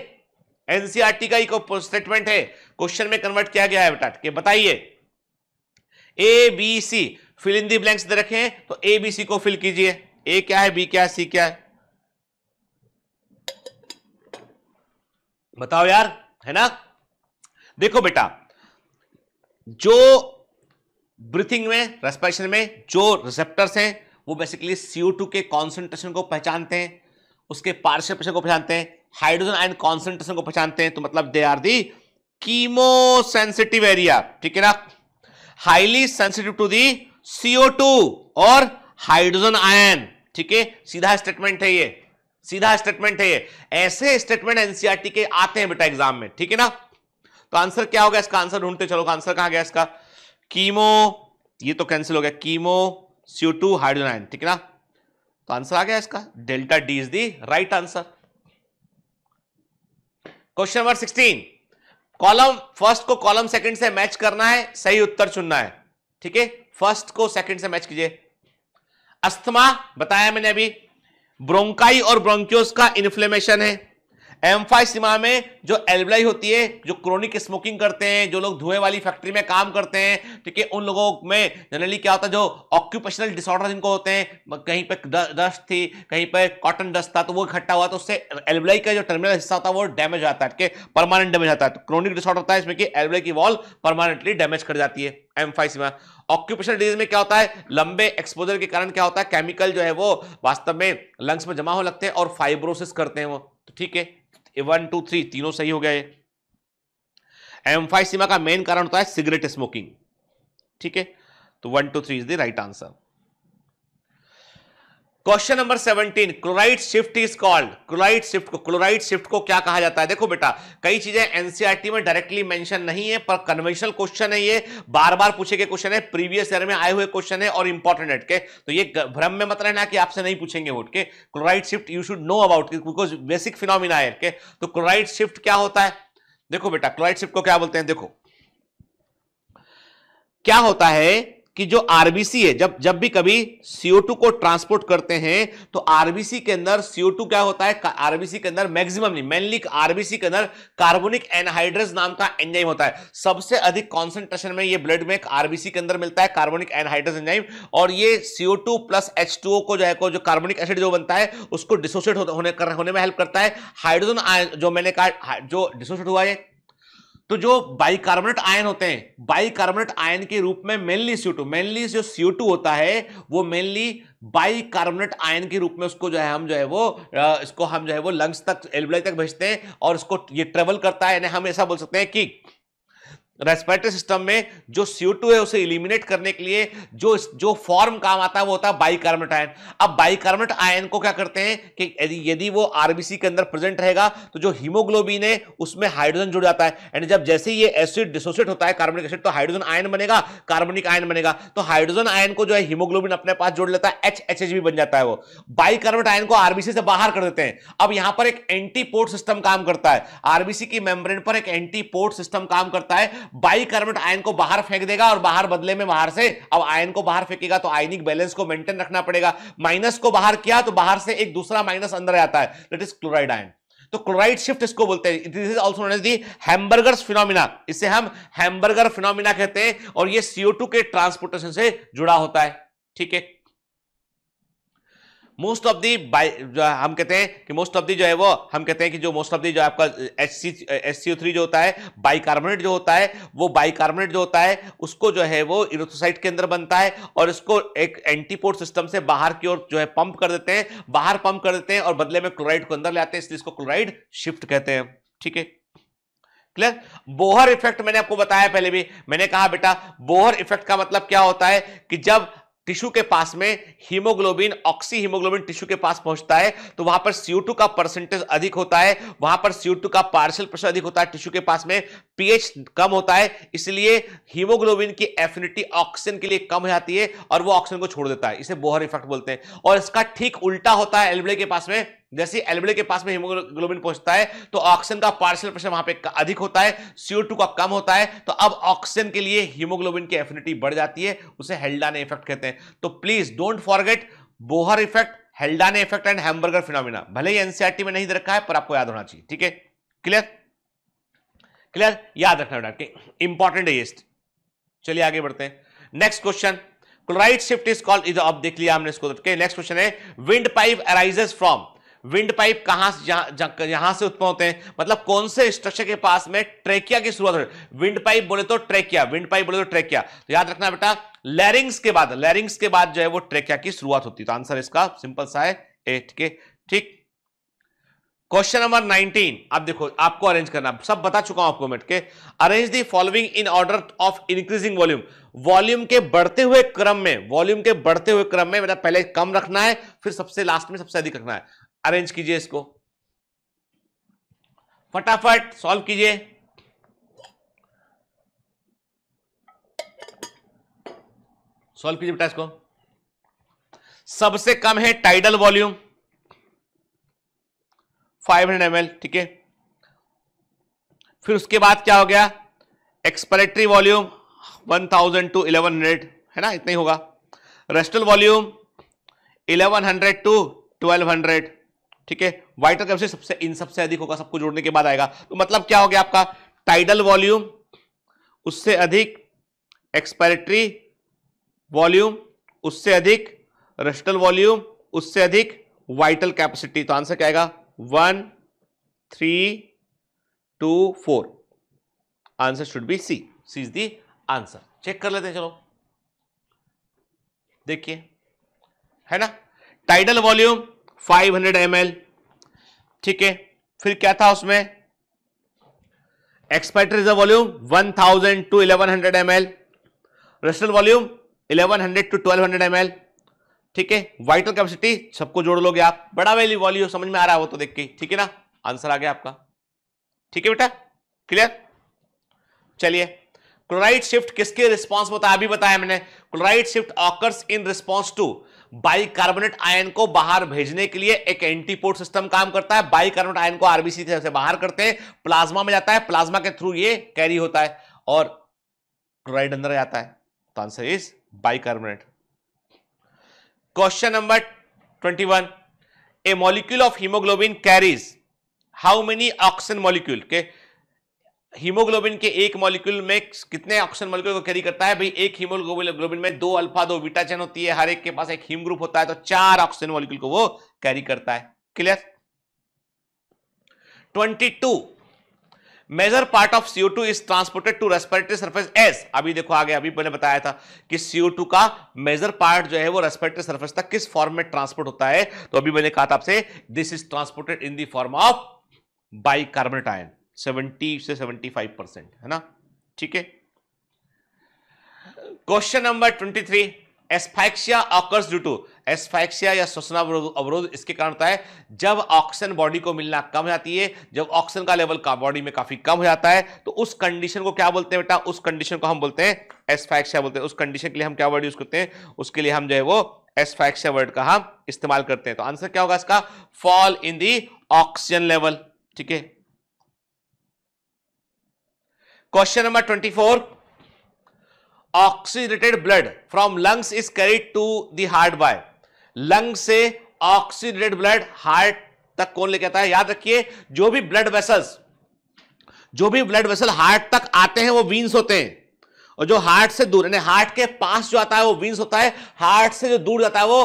एनसीआरटी e का एक स्टेटमेंट है क्वेश्चन में कन्वर्ट किया गया है बेटा बताइए A B C fill in the blanks दे रखे हैं तो ए बी सी को फिल कीजिए ए क्या है बी क्या है सी क्या है बताओ यार है ना देखो बेटा जो ब्रीथिंग में रेस्पिरेशन में जो रिसेप्टर्स हैं वो बेसिकली CO2 के कॉन्सेंट्रेशन को पहचानते हैं उसके पार्शियल प्रेशर को पहचानते हैं हाइड्रोजन आयन कॉन्सेंट्रेशन को पहचानते हैं तो मतलब they are the chemo sensitive area ठीक है ना highly sensitive to the CO two और हाइड्रोजन आयन ठीक है सीधा स्टेटमेंट है ये सीधा स्टेटमेंट है ये ऐसे स्टेटमेंट एनसीआरटी e के आते हैं बेटा एग्जाम में ठीक है ना तो आंसर क्या होगा इसका आंसर ढूंढते चलो आंसर कहां गया इसका कीमो ये तो कैंसिल हो गया chemo CO two hydrogen ion ठीक है ना तो आंसर आ गया इसका delta D is the right answer question number sixteen column first को कॉलम सेकंड से मैच करना है सही उत्तर चुनना है ठीक है फर्स्ट को सेकंड से मैच कीजिए अस्थमा बताया मैंने अभी ब्रोंकाई और ब्रोंकियोस का इन्फ्लेमेशन है एम्फाइसिमा में जो एल्बलाई होती है जो क्रोनिक स्मोकिंग करते हैं जो लोग धुएं वाली फैक्ट्री में काम करते हैं ठीक है उन लोगों में जनरली क्या होता है जो ऑक्यूपेशनल डिसऑर्डर जिनको होते हैं कहीं पर डस्ट थी कहीं पर कॉटन डस्ट था तो वो इकट्ठा हुआ तो उससे एल्बलाई का जो टर्मिनल हिस्सा होता है वो डैमेज आता है ठीक है परमानेंट डैमेज आता है तो क्रोनिक डिसऑर्डर होता है इसमें कि एल्बलाई की वॉल परमानेंटली डैमेज कर जाती है एम्फाइसिमा ऑक्यूपेशन डिजीज में क्या होता है लंबे एक्सपोजर के कारण क्या होता है केमिकल जो है वो वास्तव में लंग्स में जमा हो लगते हैं और फाइब्रोसिस करते हैं वो तो ठीक है वन टू थ्री तीनों सही हो गए एम्फाइसिमा का मेन कारण होता है सिगरेट स्मोकिंग ठीक है तो one two three is the right answer question number 17 chloride shift is called chloride shift को क्लोराइड शिफ्ट को क्या कहा जाता है देखो बेटा कई चीजें एनसीईआरटी e में डायरेक्टली मेंशन नहीं है पर कन्वेंशनल क्वेश्चन है ये बार बार पूछे गए क्वेश्चन है प्रीवियस ईयर में आए हुए क्वेश्चन है और इंपॉर्टेंट हट के तो ये भ्रम में मत रहना कि आपसे नहीं पूछेंगे उठ के chloride shift you should know about because basic phenomena है के तो क्लोराइड शिफ्ट क्या होता है देखो बेटा क्लोराइड शिफ्ट को क्या बोलते हैं देखो क्या होता है कि जो आरबीसी है जब जब भी कभी टू को ट्रांसपोर्ट करते हैं तो आरबीसी के अंदर टू क्या होता है आरबीसी के अंदर मैक्सिमम नहीं मेनली आरबीसी के अंदर कार्बोनिक एनहाइड्रेस नाम का एंजाइम होता है सबसे अधिक कॉन्सेंट्रेशन में ये ब्लड में आरबीसी के अंदर मिलता है कार्बोनिक एनहाइड्रेस एंजाइम और ये टू प्लस H2O को जो है को जो कार्बोनिक एसिड जो बनता है उसको डिसोसिएट होने होने में हेल्प करता है हाइड्रोजन जो मैंने कहा जो डिसोसिएट हुआ है तो जो बाइकार्बोनेट आयन होते हैं बाइकार्बोनेट आयन के रूप में मेनली सीओ टू मेनली जो सीओ टू होता है वो मेनली बाइकार्बोनेट आयन के रूप में उसको जो है हम जो है वो इसको हम जो है वो लंग्स तक एल्बुलाई तक भेजते हैं और उसको ये ट्रेवल करता है यानी हम ऐसा बोल सकते हैं कि रेस्पिरेटरी सिस्टम में जो CO2 है उसे इलिमिनेट करने के लिए जो जो फॉर्म काम आता है वो होता है बाइकार्बोनेट आयन अब बाइकार्बोनेट आयन को क्या करते हैं कि यदि वो आरबीसी के अंदर प्रेजेंट रहेगा तो जो हीमोग्लोबिन है उसमें हाइड्रोजन जुड़ जाता है एंड जब जैसे ये एसिड डिसोसिएट होता है कार्बोनिक एसिड तो हाइड्रोजन आयन बनेगा कार्बोनिक आयन बनेगा तो हाइड्रोजन आयन को जो है हीमोग्लोबिन अपने पास जोड़ लेता है एच एच बी बन जाता है वो बाइकार्बोनेट आयन को आरबीसी से बाहर कर देते हैं अब यहां पर एक एंटीपोर्ट सिस्टम काम करता है आरबीसी की मेम्ब्रेन पर एक एंटीपोर्ट सिस्टम काम करता है बाइकार्बोनेट आयन को बाहर फेंक देगा और बाहर बदले में बाहर से अब आयन को बाहर फेंकेगा तो आयनिक बैलेंस को मेंटेन रखना पड़ेगा माइनस को बाहर किया तो बाहर से एक दूसरा माइनस अंदर आता है दट इज क्लोराइड आयन तो क्लोराइड शिफ्ट इसको बोलते हैं this is also known as the Hamburger's phenomena इसे हम हैमबर्गर फिनोमिना कहते हैं और ये सीओ के ट्रांसपोर्टेशन से जुड़ा होता है ठीक है मोस्ट ऑफ दी बाई हम कहते हैं कि मोस्ट ऑफ दी जो है वो हम कहते हैं कि जो मोस्ट ऑफ दी जो आपका एच सी एच सी जो होता है बाइकार्बोनेट जो होता है वो बाइकार्बोनेट जो होता है उसको जो है वो इरोथोसाइट के अंदर बनता है और इसको एक एंटीपोर्ट सिस्टम से बाहर की ओर जो है पंप कर देते हैं बाहर पंप कर देते हैं और बदले में क्लोराइड को अंदर ले आते हैं इसलिए इसको क्लोराइड शिफ्ट कहते हैं ठीक है क्लियर बोहर इफेक्ट मैंने आपको बताया पहले भी मैंने कहा बेटा बोहर इफेक्ट का मतलब क्या होता है कि जब टिश्यू के पास में हीमोग्लोबिन ऑक्सी हीमोग्लोबिन टिश्यू के पास पहुंचता है तो वहां पर CO2 का परसेंटेज अधिक होता है वहां पर CO2 का पार्शियल प्रेशर अधिक होता है टिश्यू के पास में पीएच कम होता है इसलिए हीमोग्लोबिन की एफिनिटी ऑक्सीजन के लिए कम हो जाती है और वो ऑक्सीजन को छोड़ देता है इसे बोहर इफेक्ट बोलते हैं और इसका ठीक उल्टा होता है एल्बे के पास में जैसे एल्वेडे के पास में हीमोग्लोबिन पहुंचता है तो ऑक्सीजन का पार्शियल प्रेशर वहां पे अधिक होता है सीओ का कम होता है तो अब ऑक्सीजन के लिए हीमोग्लोबिन की एफिनिटी बढ़ जाती है उसे हेल्डाने इफेक्ट कहते हैं तो please don't forget Bohr effect Haldane effect and Hamburger phenomena भले ही एनसीआरटी e में नहीं रखा है पर आपको याद होना चाहिए ठीक है क्लियर क्लियर याद रखना बेटा इंपॉर्टेंट है ये चलिए आगे बढ़ते हैं next question chloride shift is called is अब देख लिया हमने इसको नेक्स्ट तो क्वेश्चन है wind pipe arises from wind pipe कहां से यहां से उत्पन्न होते हैं मतलब कौन से स्ट्रक्चर के पास में ट्रेकिया की शुरुआत विंड पाइप बोले तो ट्रेकिया विंड पाइप बोले तो ट्रेकिया तो याद रखना बेटा लैरिंग्स के बाद लैरिंग्स के बाद जो है वो ट्रेकिया की शुरुआत होती है तो आंसर इसका सिंपल सा है ए ठीक है ठीक क्वेश्चन नंबर 19 अब देखो आपको अरेंज करना सब बता चुका हूं आपको मिनट के arrange the following in order of increasing volume volume के बढ़ते हुए क्रम में वॉल्यूम के बढ़ते हुए क्रम में मेरा पहले कम रखना है फिर सबसे लास्ट में सबसे अधिक रखना है अरेंज कीजिए इसको फटाफट सॉल्व कीजिए सॉल्व कीजिए बेटा इसको सबसे कम है टाइडल वॉल्यूम 500 हंड्रेड एम ठीक है फिर उसके बाद क्या हो गया एक्सपरेटरी वॉल्यूम 1000 टू 1100 है ना इतना ही होगा रेस्टल वॉल्यूम 1100 टू 1200 ठीक है वाइटल कैपेसिटी सबसे इन सबसे अधिक होगा सबको जोड़ने के बाद आएगा तो मतलब क्या हो गया आपका टाइडल वॉल्यूम उससे अधिक एक्सपायरेटरी वॉल्यूम उससे अधिक रेस्टल वॉल्यूम उससे अधिक वाइटल कैपेसिटी तो आंसर क्या आएगा one three two four answer should be C C is the answer check कर लेते हैं चलो देखिए है ना tidal volume five M L ठीक है फिर क्या था उसमें expected is the volume 1000 to M L residual volume hundred to twelve M L ठीक है वाइटल कैपेसिटी सबको जोड़ लोगे आप बड़ा वैल्यू वॉल्यूम समझ में आ रहा है वो तो देख के ठीक है ना आंसर आ गया आपका ठीक है बेटा क्लियर चलिए क्लोराइड शिफ्ट किसके रिस्पॉन्स बताया अभी बताया मैंने chloride shift occurs in response to bicarbonate ion को बाहर भेजने के लिए एक एंटीपोर्ट सिस्टम काम करता है बाइकार्बोनेट आयन को आरबीसी से बाहर करते हैं प्लाज्मा में जाता है प्लाज्मा के थ्रू ये कैरी होता है और क्लोराइड अंदर जाता है तो answer is bicarbonate question number twenty one a molecule of haemoglobin carries how many oxygen molecule के okay? हीमोग्लोबिन के एक मॉलिक्यूल में कितने ऑक्सीजन मॉलिक्यूल को कैरी करता है भाई एक हीमोग्लोबिन में दो अल्फा दो बीटा चेन होती है हर एक के पास एक हीम ग्रुप होता है तो चार ऑक्सीजन मॉलिक्यूल को वो कैरी करता है clear twenty two major part of CO two is transported to respiratory surface as अभी देखो आगे अभी मैंने बताया था कि सीओ टू का मेजर पार्ट जो है वो रेस्पिरेटरी सर्फेस तक किस फॉर्म में ट्रांसपोर्ट होता है तो अभी मैंने कहा था आपसे this is transported in the form of bicarbonate ion seventy से सेवेंटी फाइव परसेंट है ना ठीक है question number three asphyxia occurs due to asphyxia या श्वसन अवरोध इसके कारण होता है जब ऑक्सीजन बॉडी को मिलना कम हो जाती है जब ऑक्सीजन का लेवल का बॉडी में काफी कम हो जाता है तो उस कंडीशन को क्या बोलते हैं बेटा उस कंडीशन को हम बोलते हैं एस्फाइक्सिया बोलते हैं उस कंडीशन के लिए हम क्या वर्ड यूज करते हैं उसके लिए हम जो है वो एस्फाइक्सिया वर्ड का हम इस्तेमाल करते हैं तो आंसर क्या होगा इसका fall in the oxygen level ठीक है number twenty four Oxygenated blood from lungs is carried to the heart by lung से ऑक्सीडेटेड ब्लड हार्ट तक कौन लेके आता है याद रखिए जो भी ब्लड वेसल्स जो भी ब्लड वेसल हार्ट तक आते हैं वो वीन्स होते हैं और जो हार्ट से दूर यानी हार्ट के पास जो आता है वो वीन्स होता है हार्ट से जो दूर जाता है वो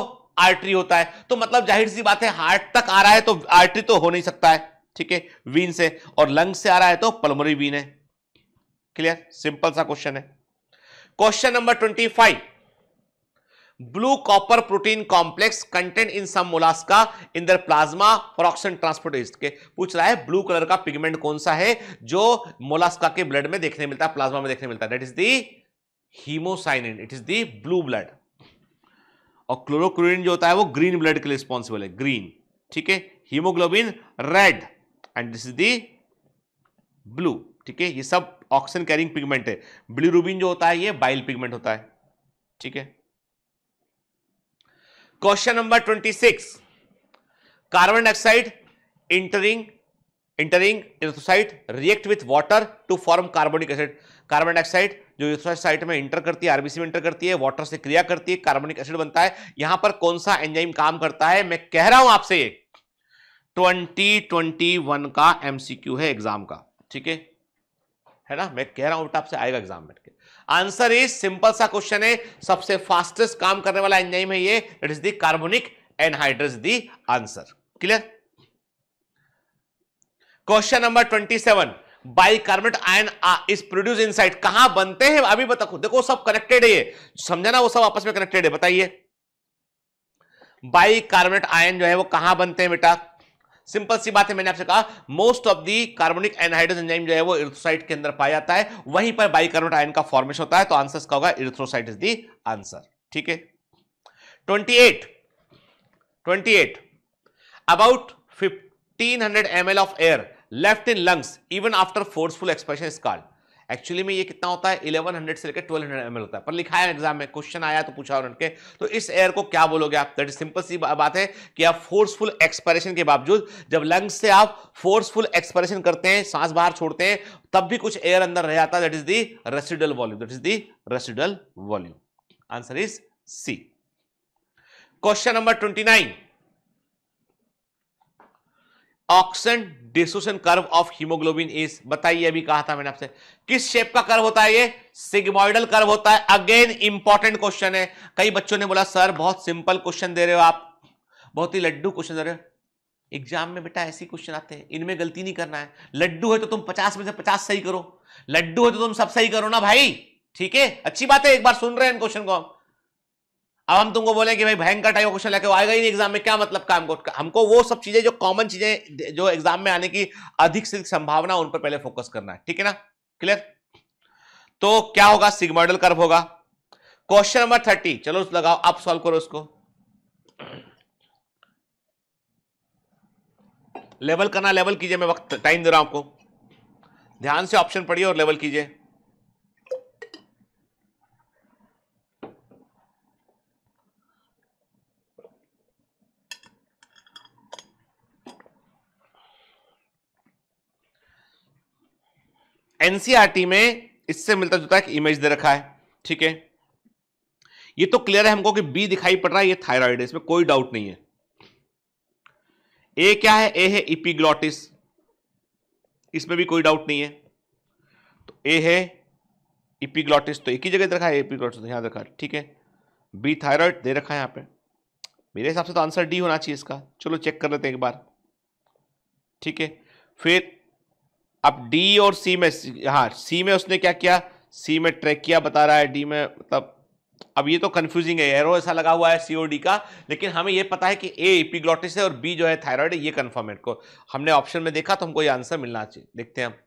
आर्टरी होता है तो मतलब जाहिर सी बात है हार्ट तक आ रहा है तो आर्टरी तो हो नहीं सकता है ठीक है वीन से और लंग से आ रहा है तो पलमरी वीन है क्लियर सिंपल सा क्वेश्चन है question number twenty five blue copper protein complex content in some Mollusca in their plasma for oxygen transport के पूछ रहा है ब्लू कलर का पिगमेंट कौन सा है जो मोलास्का के ब्लड में देखने मिलता है प्लाज्मा में देखने मिलता है that is the haemocyanin it is the blue blood और क्लोरोक्रीन जो होता है वो ग्रीन ब्लड के लिए रिस्पॉन्सिबल है ग्रीन ठीक है haemoglobin red and this is the blue ठीक है ये सब ऑक्सीजन कैरिंग पिगमेंट है ब्लू रूबिन जो होता है ये बाइल पिगमेंट होता है ठीक है question number twenty six carbon dioxide entering entering erythrocyte react with water to form carbonic acid carbon dioxide जो इलेक्ट्रोसाइट में इंटर करती है आरबीसी में इंटर करती है वाटर से क्रिया करती है कार्बोनिक एसिड बनता है यहां पर कौन सा एंजाइम काम करता है मैं कह रहा हूं आपसे ट्वेंटी 2021 का एमसीक्यू है एग्जाम का ठीक है है ना मैं कह रहा हूं आपसे आएगा एग्जाम में आंसर इज सिंपल सा क्वेश्चन है सबसे फास्टेस्ट काम करने वाला एंजाइम है ये it is the carbonic anhydrase the answer clear question number twenty seven bicarbonate ion is produce inside कहां बनते हैं अभी बताओ देखो सब कनेक्टेड है ये समझा ना वो सब आपस में कनेक्टेड है बताइए बाइकार्बोनेट आयन जो है वो कहां बनते हैं बेटा सिंपल सी बात है मैंने आपसे कहा most of the carbonic anhydrase enzyme जो है वो इरिथ्रोसाइट के अंदर पाया जाता है वहीं पर बाइकार्बोनेट आयन का फॉर्मेशन होता है तो आंसर का होगा इरिथ्रोसाइट इज दी आंसर ठीक है 28 28 about 1500 ml of air left in lungs even after forceful expression is called actually में ये कितना होता है 1100 से लेकर 1200 हंड्रेड होता है पर लिखा है एग्जाम में क्वेश्चन आया तो पूछा उन्होंने तो इस एयर को क्या बोलोगे आप दैट सिंपल सी बात है कि आप फोर्सफुल एक्सपायरेशन के बावजूद जब लंग्स से आप फोर्सफुल एक्सपायरेशन करते हैं सांस बाहर छोड़ते हैं तब भी कुछ एयर अंदर रह जाता है that is the residual volume that is the residual volume answer is C question number twenty nine oxygen dissociation curve of haemoglobin is बताइए अभी कहा था मैंने आपसे किस शेप का कर्व होता है ये सिग्मोइडल कर्व होता है अगेन इंपॉर्टेंट क्वेश्चन है कई बच्चों ने बोला सर बहुत सिंपल क्वेश्चन दे रहे हो आप बहुत ही लड्डू क्वेश्चन दे रहे हो एग्जाम में बेटा ऐसे क्वेश्चन आते हैं इनमें गलती नहीं करना है लड्डू है तो तुम पचास में से पचास सही करो लड्डू है तो तुम सब सही करो ना भाई ठीक है अच्छी बात है एक बार सुन रहे हैं इन क्वेश्चन को हम अब हम तुमको बोले कि भाई भयंकर टाइप क्वेश्चन लेके आएगा ही नहीं एग्जाम में क्या मतलब काम को हमको वो सब चीजें जो कॉमन चीजें जो एग्जाम में आने की अधिक से अधिक संभावना उन पर पहले फोकस करना है ठीक है ना क्लियर तो क्या होगा सिग्मॉडल कर्व होगा क्वेश्चन नंबर थर्टी चलो उस लगाओ आप सॉल्व करो उसको लेवल करना लेवल कीजिए मैं वक्त टाइम दे रहा हूं आपको ध्यान से ऑप्शन पढ़िए और लेवल कीजिए एनसीआरटी में इससे मिलता जुलता एक इमेज दे रखा है ठीक है ये तो क्लियर है हमको कि बी दिखाई पड़ रहा है ये थायराइड है इसमें कोई डाउट नहीं है ए क्या है ए है इपिग्लॉटिस इसमें भी कोई डाउट नहीं है तो ए है इपिग्लॉटिस तो एक ही जगह दे रखा है एपिग्लॉटिस तो यहां रखा है ठीक है बी थायराइड दे रखा है यहां पे मेरे हिसाब से तो आंसर डी होना चाहिए इसका चलो चेक कर लेते हैं एक बार ठीक है फिर अब डी और सी में हाँ सी में उसने क्या किया सी में ट्रैक किया बता रहा है डी में मतलब अब ये तो कंफ्यूजिंग है एरो ऐसा लगा हुआ है डी का लेकिन हमें ये पता है कि ए इपिग्लॉटिस है और बी जो है थायराइड है ये कन्फर्म है को हमने ऑप्शन में देखा तो हमको ये आंसर मिलना चाहिए देखते हैं हम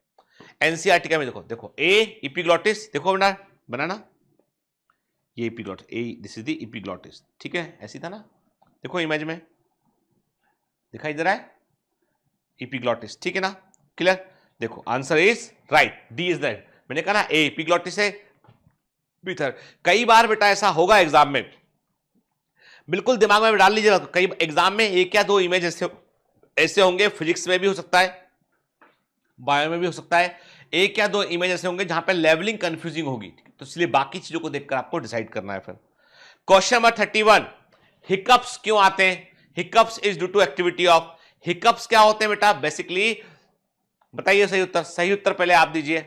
एनसीआरटी e में देखो देखो ए इपिग्लॉटिस देखो बना बनाना ये epiglottis uh this is the epiglottis ठीक है ऐसी था ना देखो इमेज में दिखाई दे रहा है इपिग्लॉटिस ठीक है ना क्लियर देखो answer is right D is that मैंने कहा ना ए पिग्लॉटिस है बीथर कई बार बेटा ऐसा होगा एग्जाम में बिल्कुल दिमाग में डाल लीजिएगा कई एग्जाम में एक या दो इमेज ऐसे ऐसे होंगे फिजिक्स में भी हो सकता है बायो में भी हो सकता है एक या दो इमेज ऐसे होंगे जहां पे लेवलिंग कंफ्यूजिंग होगी तो इसलिए बाकी चीजों को देखकर आपको डिसाइड करना है फिर question number thirty one hiccups क्यों आते हैं hiccups is due to activity of hiccups क्या होते हैं बेटा बेसिकली बताइए सही उत्तर सही उत्तर पहले आप दीजिए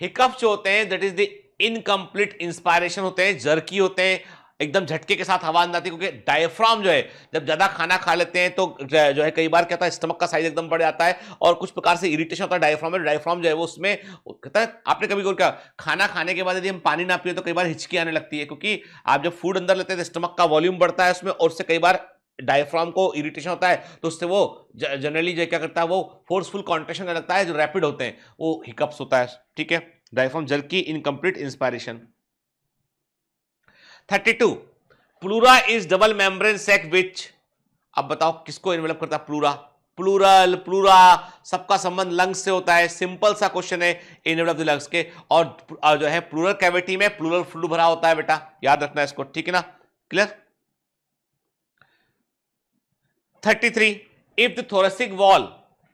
हिकअप जो होते हैं that is the incomplete inspiration होते हैं जर्की होते हैं एकदम झटके के साथ हवा नहीं आती क्योंकि डायफ्राम जो है जब ज़्यादा खाना खा लेते हैं तो जो है कई बार क्या होता है स्टमक का साइज एकदम बढ़ जाता है और कुछ प्रकार से इरिटेशन होता है डायफ्राम में डायफ्राम जो है वो उसमें कहता है आपने कभी क्या खाना खाने के बाद यदि हम पानी ना पिए तो कई बार हिचकी आने लगती है क्योंकि आप जब फूड अंदर लेते हैं तो स्टमक का वॉल्यूम बढ़ता है उसमें और उससे कई बार डायफ्राम को इरिटेशन होता है तो उससे वो जनरली जो क्या करता है वो फोर्सफुल कॉन्ट्रेक्शन का लगता है जो रैपिड होते हैं वो हिकअप्स होता है ठीक है डायफ्राम जल की incomplete inspiration thirty two pleura is double membrane sac which अब बताओ किसको इन्वेलप करता है प्लूरा प्लूरल प्लूरा सबका संबंध लंग्स से होता है सिंपल सा क्वेश्चन है इनवेट ऑफ द लंग्स के और जो है प्लूरल कैविटी में प्लूरल फ्लू भरा होता है बेटा याद रखना इसको ठीक है ना clear 33 three if thoracic wall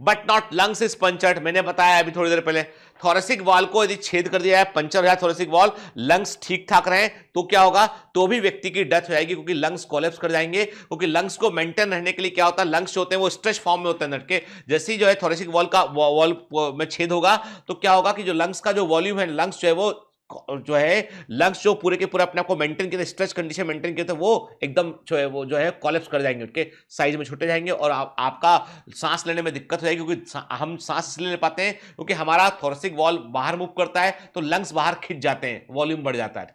but not lungs is punctured मैंने बताया अभी थोड़ी देर पहले थोरसिक वॉल को यदि छेद कर दिया है पंचर हो जाए वॉल लंग्स ठीक ठाक रहे तो क्या होगा तो भी व्यक्ति की डेथ हो जाएगी क्योंकि लंग्स कोलेप्स कर जाएंगे क्योंकि लंग्स को मेंटेन रहने के लिए क्या होता है लंग्स जो होते हैं वो स्ट्रेच फॉर्म में होते हैं नटके जैसे ही जो है थोरेसिक वॉल का वॉल में छेद होगा तो क्या होगा कि जो लंग्स का जो वॉल्यूम है लंग्स जो है वो जो है लंग्स जो पूरे के पूरे अपने आप को मेंटेन किए स्ट्रेच कंडीशन मेंटेन किए थे वो एकदम जो है वो जो है कॉलेप्स कर जाएंगे उनके साइज में छोटे जाएंगे और आ, आपका सांस लेने में दिक्कत हो जाएगी क्योंकि सा, हम सांस इसलिए ले पाते हैं क्योंकि हमारा थोरसिक वॉल बाहर मूव करता है तो लंग्स बाहर खिंच जाते हैं वॉल्यूम बढ़ जाता है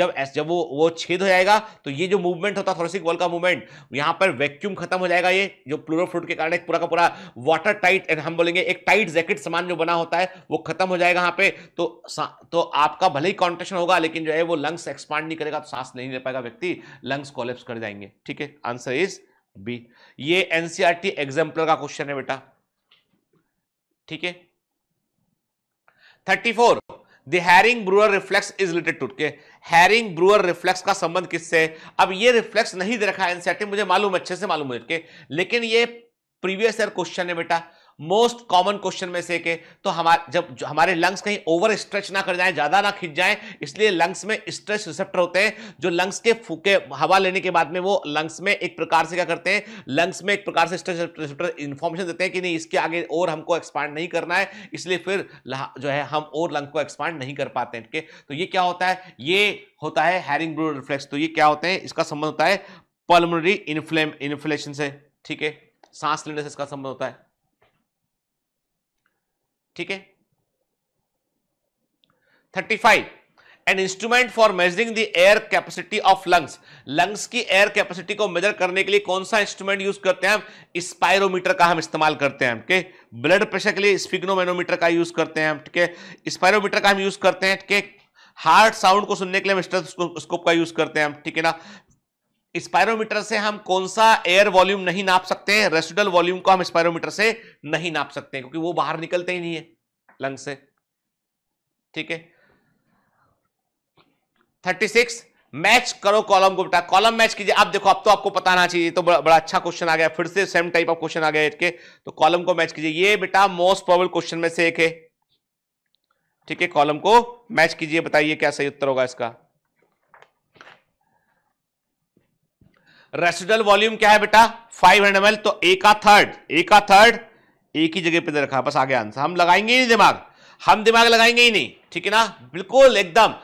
जब है जब जब वो वो छेद हो जाएगा तो ये जो मूवमेंट होता है थोरसिक वॉल का मूवमेंट यहाँ पर वैक्यूम खत्म हो जाएगा ये जो प्लोरो फ्रूट के कारण पूरा का पूरा वाटर टाइट हम बोलेंगे एक टाइट जैकेट सामान जो बना होता है वो खत्म हो जाएगा यहाँ पे तो, तो आपका भले ही कॉन्ट्रेक्शन होगा लेकिन जो है वो लंग्स एक्सपांड नहीं करेगा तो सांस नहीं ले पाएगा व्यक्ति लंग्स कोलेप्स कर जाएंगे ठीक है आंसर इज बी ये एनसीआरटी एग्जाम्पल e का क्वेश्चन है बेटा ठीक है thirty four the Hering Breuer reflex is related to के हैरिंग ब्रुअर रिफ्लेक्स का संबंध किससे अब ये रिफ्लेक्स नहीं दे रखा है एनसीआरटी e मुझे मालूम अच्छे से मालूम है लेकिन ये प्रीवियस ईयर क्वेश्चन है बेटा मोस्ट कॉमन क्वेश्चन में से के तो हमारे जब हमारे लंग्स कहीं ओवर स्ट्रेच ना कर जाए ज़्यादा ना खिंच जाए इसलिए लंग्स में स्ट्रेच रिसेप्टर होते हैं जो लंग्स के फूके हवा लेने के बाद में वो लंग्स में एक प्रकार से क्या करते हैं लंग्स में एक प्रकार से स्ट्रेच रिसेप्टर इन्फॉर्मेशन देते हैं कि नहीं इसके आगे और हमको एक्सपांड नहीं करना है इसलिए फिर जो है हम और लंग को एक्सपांड नहीं कर पाते हैं तो ये क्या होता है ये होता है हैरिंग ब्रू रिफ्लेक्स तो ये क्या होते हैं इसका संबंध होता है पल्मोनरी इन्फ्लेम इन्फ्लेशन से ठीक है सांस लेने से इसका संबंध होता है ठीक है thirty five an instrument for measuring the air capacity of lungs lungs की एयर कैपेसिटी को मेजर करने के लिए कौन सा इंस्ट्रूमेंट यूज करते हैं हम स्पायरोमीटर का हम इस्तेमाल करते हैं ठीक है ब्लड प्रेशर के लिए स्पिग्नोमेनोमीटर का यूज करते हैं हम ठीक है स्पायरोमीटर का हम यूज करते हैं ठीक है हार्ट साउंड को सुनने के लिए हम स्टेथोस्कोप का यूज करते हैं ठीक है ना स्पायरोमीटर से हम कौन सा एयर वॉल्यूम नहीं नाप सकते हैं रेसिडल वॉल्यूम को हम स्पायरोमीटर से नहीं नाप सकते क्योंकि वो बाहर निकलते ही नहीं है लंग से ठीक है थर्टी सिक्स मैच करो कॉलम को बेटा कॉलम मैच कीजिए अब देखो अब तो आपको पता आना चाहिए तो बड़ा, बड़ा अच्छा क्वेश्चन आ गया फिर से सेम टाइप ऑफ क्वेश्चन आ गया इसके तो कॉलम को मैच कीजिए ये बेटा मोस्ट प्रॉबल क्वेश्चन में से एक है ठीक है कॉलम को मैच कीजिए बताइए क्या सही उत्तर होगा इसका रेसिडल वॉल्यूम क्या है बेटा 500 हंड्रेड तो ए का थर्ड ए का थर्ड एक ही जगह पे दे रखा है बस आगे आंसर हम लगाएंगे ही नहीं दिमाग हम दिमाग लगाएंगे ही नहीं ठीक है ना बिल्कुल एकदम